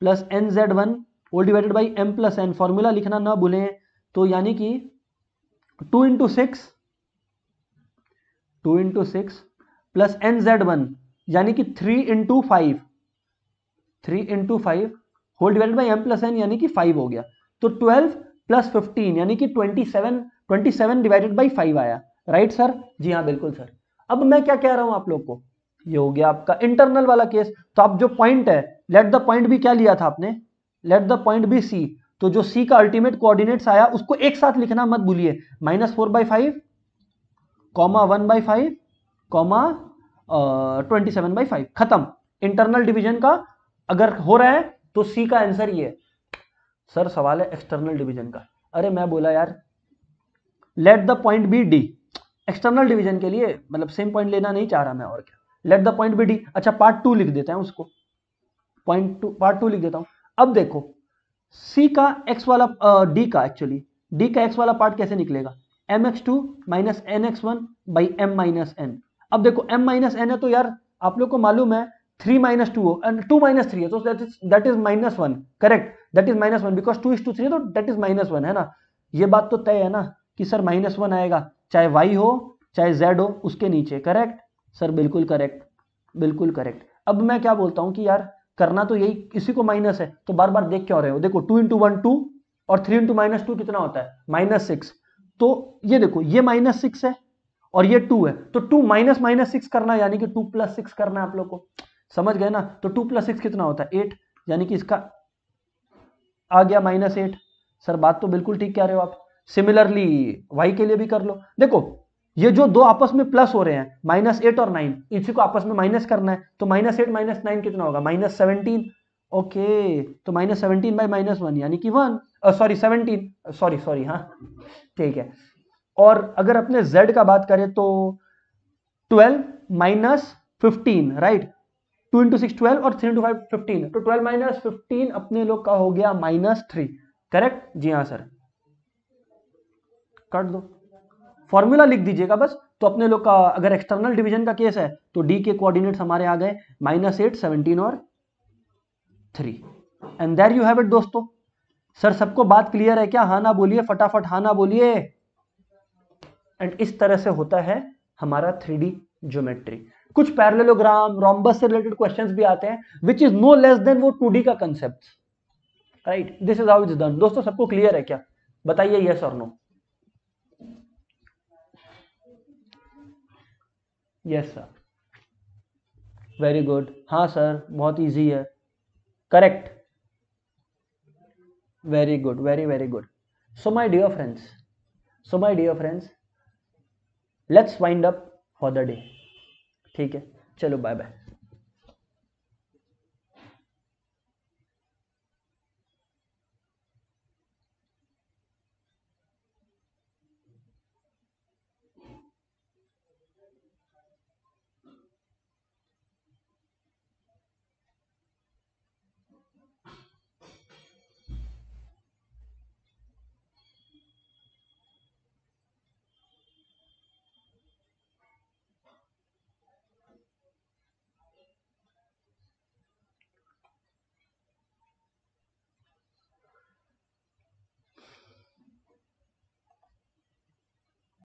plus n z one whole divided by m plus n formula लिखना ना भूलें तो यानी कि two into six two into six plus n z one यानी कि three into five three into five whole divided by m plus n यानी कि फाइव हो गया तो ट्वेल्व प्लस फिफ्टीन यानी कि twenty seven twenty seven divided by five आया राइट सर जी हाँ बिल्कुल सर अब मैं क्या कह रहा हूं आप लोग को ये हो गया आपका इंटरनल वाला केस तो आप जो पॉइंट है लेट द पॉइंट भी क्या लिया था आपने लेट द पॉइंट भी सी तो जो सी का अल्टीमेट कोऑर्डिनेट्स आया उसको एक साथ लिखना मत भूलिए minus four by five comma one by five comma twenty seven by five खत्म इंटरनल डिवीजन का अगर हो रहा है तो सी का आंसर ये है सर सवाल है एक्सटर्नल डिवीजन का अरे मैं बोला यार let the point B D external division के लिए मतलब सेम पॉइंट लेना नहीं चाह रहा मैं और क्या let the point B D अच्छा पार्ट टू लिख देता हूं उसको पॉइंट टू पार्ट टू लिख देता हूं अब देखो सी का एक्स वाला डी का एक्चुअली डी का एक्स वाला पार्ट कैसे निकलेगा m x two minus n x one by m minus n अब देखो m माइनस एन है तो यार आप लोग को मालूम है थ्री माइनस टू हो एंड टू माइनस थ्री है तो that is that is minus one correct that is minus one because two is to three है तो दैट इज माइनस वन है ना ये बात तो तय है ना कि सर माइनस वन आएगा चाहे वाई हो चाहे जेड हो उसके नीचे करेक्ट सर बिल्कुल करेक्ट बिल्कुल करेक्ट अब मैं क्या बोलता हूँ कि यार करना तो यही इसी को माइनस है तो बार बार देख क्या रहे हो देखो टू इंटू वन टू और थ्री इंटू माइनस टू कितना होता है माइनस सिक्स तो ये देखो ये माइनस सिक्स है और ये टू है तो टू माइनस माइनस सिक्स करना यानी कि टू प्लस सिक्स करना है आप लोग को समझ गए ना तो टू प्लस सिक्स कितना होता है एट यानी कि इसका आ गया माइनस एट सर बात तो बिल्कुल ठीक कह रहे हो आप सिमिलरली वाई के लिए भी कर लो देखो ये जो दो आपस में प्लस हो रहे हैं माइनस एट और नाइन इसी को आपस में माइनस करना है तो माइनस एट माइनस नाइन कितना होगा माइनस सेवनटीन ओके तो minus seventeen by minus one यानी कि one sorry seventeen sorry sorry हाँ ठीक है और अगर अपने z का बात करें तो 12 minus fifteen right two into six twelve और थ्री इंटू फाइव फिफ्टीन तो ट्वेल्व माइनस फिफ्टीन अपने लोग का हो गया माइनस थ्री करेक्ट जी हाँ सर कट दो फॉर्मूला लिख दीजिएगा बस तो अपने लोग का अगर एक्सटर्नल डिवीजन का केस है तो डी के कोऑर्डिनेट्स हमारे आ गए माइनस एट सेवनटीन और three and there you have it दोस्तों सर सबको बात क्लियर है क्या हाँ ना बोलिए फटाफट हाँ ना बोलिए एंड इस तरह से होता है हमारा थ्री ज्योमेट्री कुछ पैरलोग्राम रॉम्बस से रिलेटेड क्वेश्चंस भी आते हैं which is no less than वो टू का concept right this is how is done दोस्तों सबको क्लियर है क्या बताइए यस और no yes sir very good हाँ सर बहुत इजी है correct very good very very good so my dear friends so my dear friends let's wind up for the day ठीक है चलो बाय बाय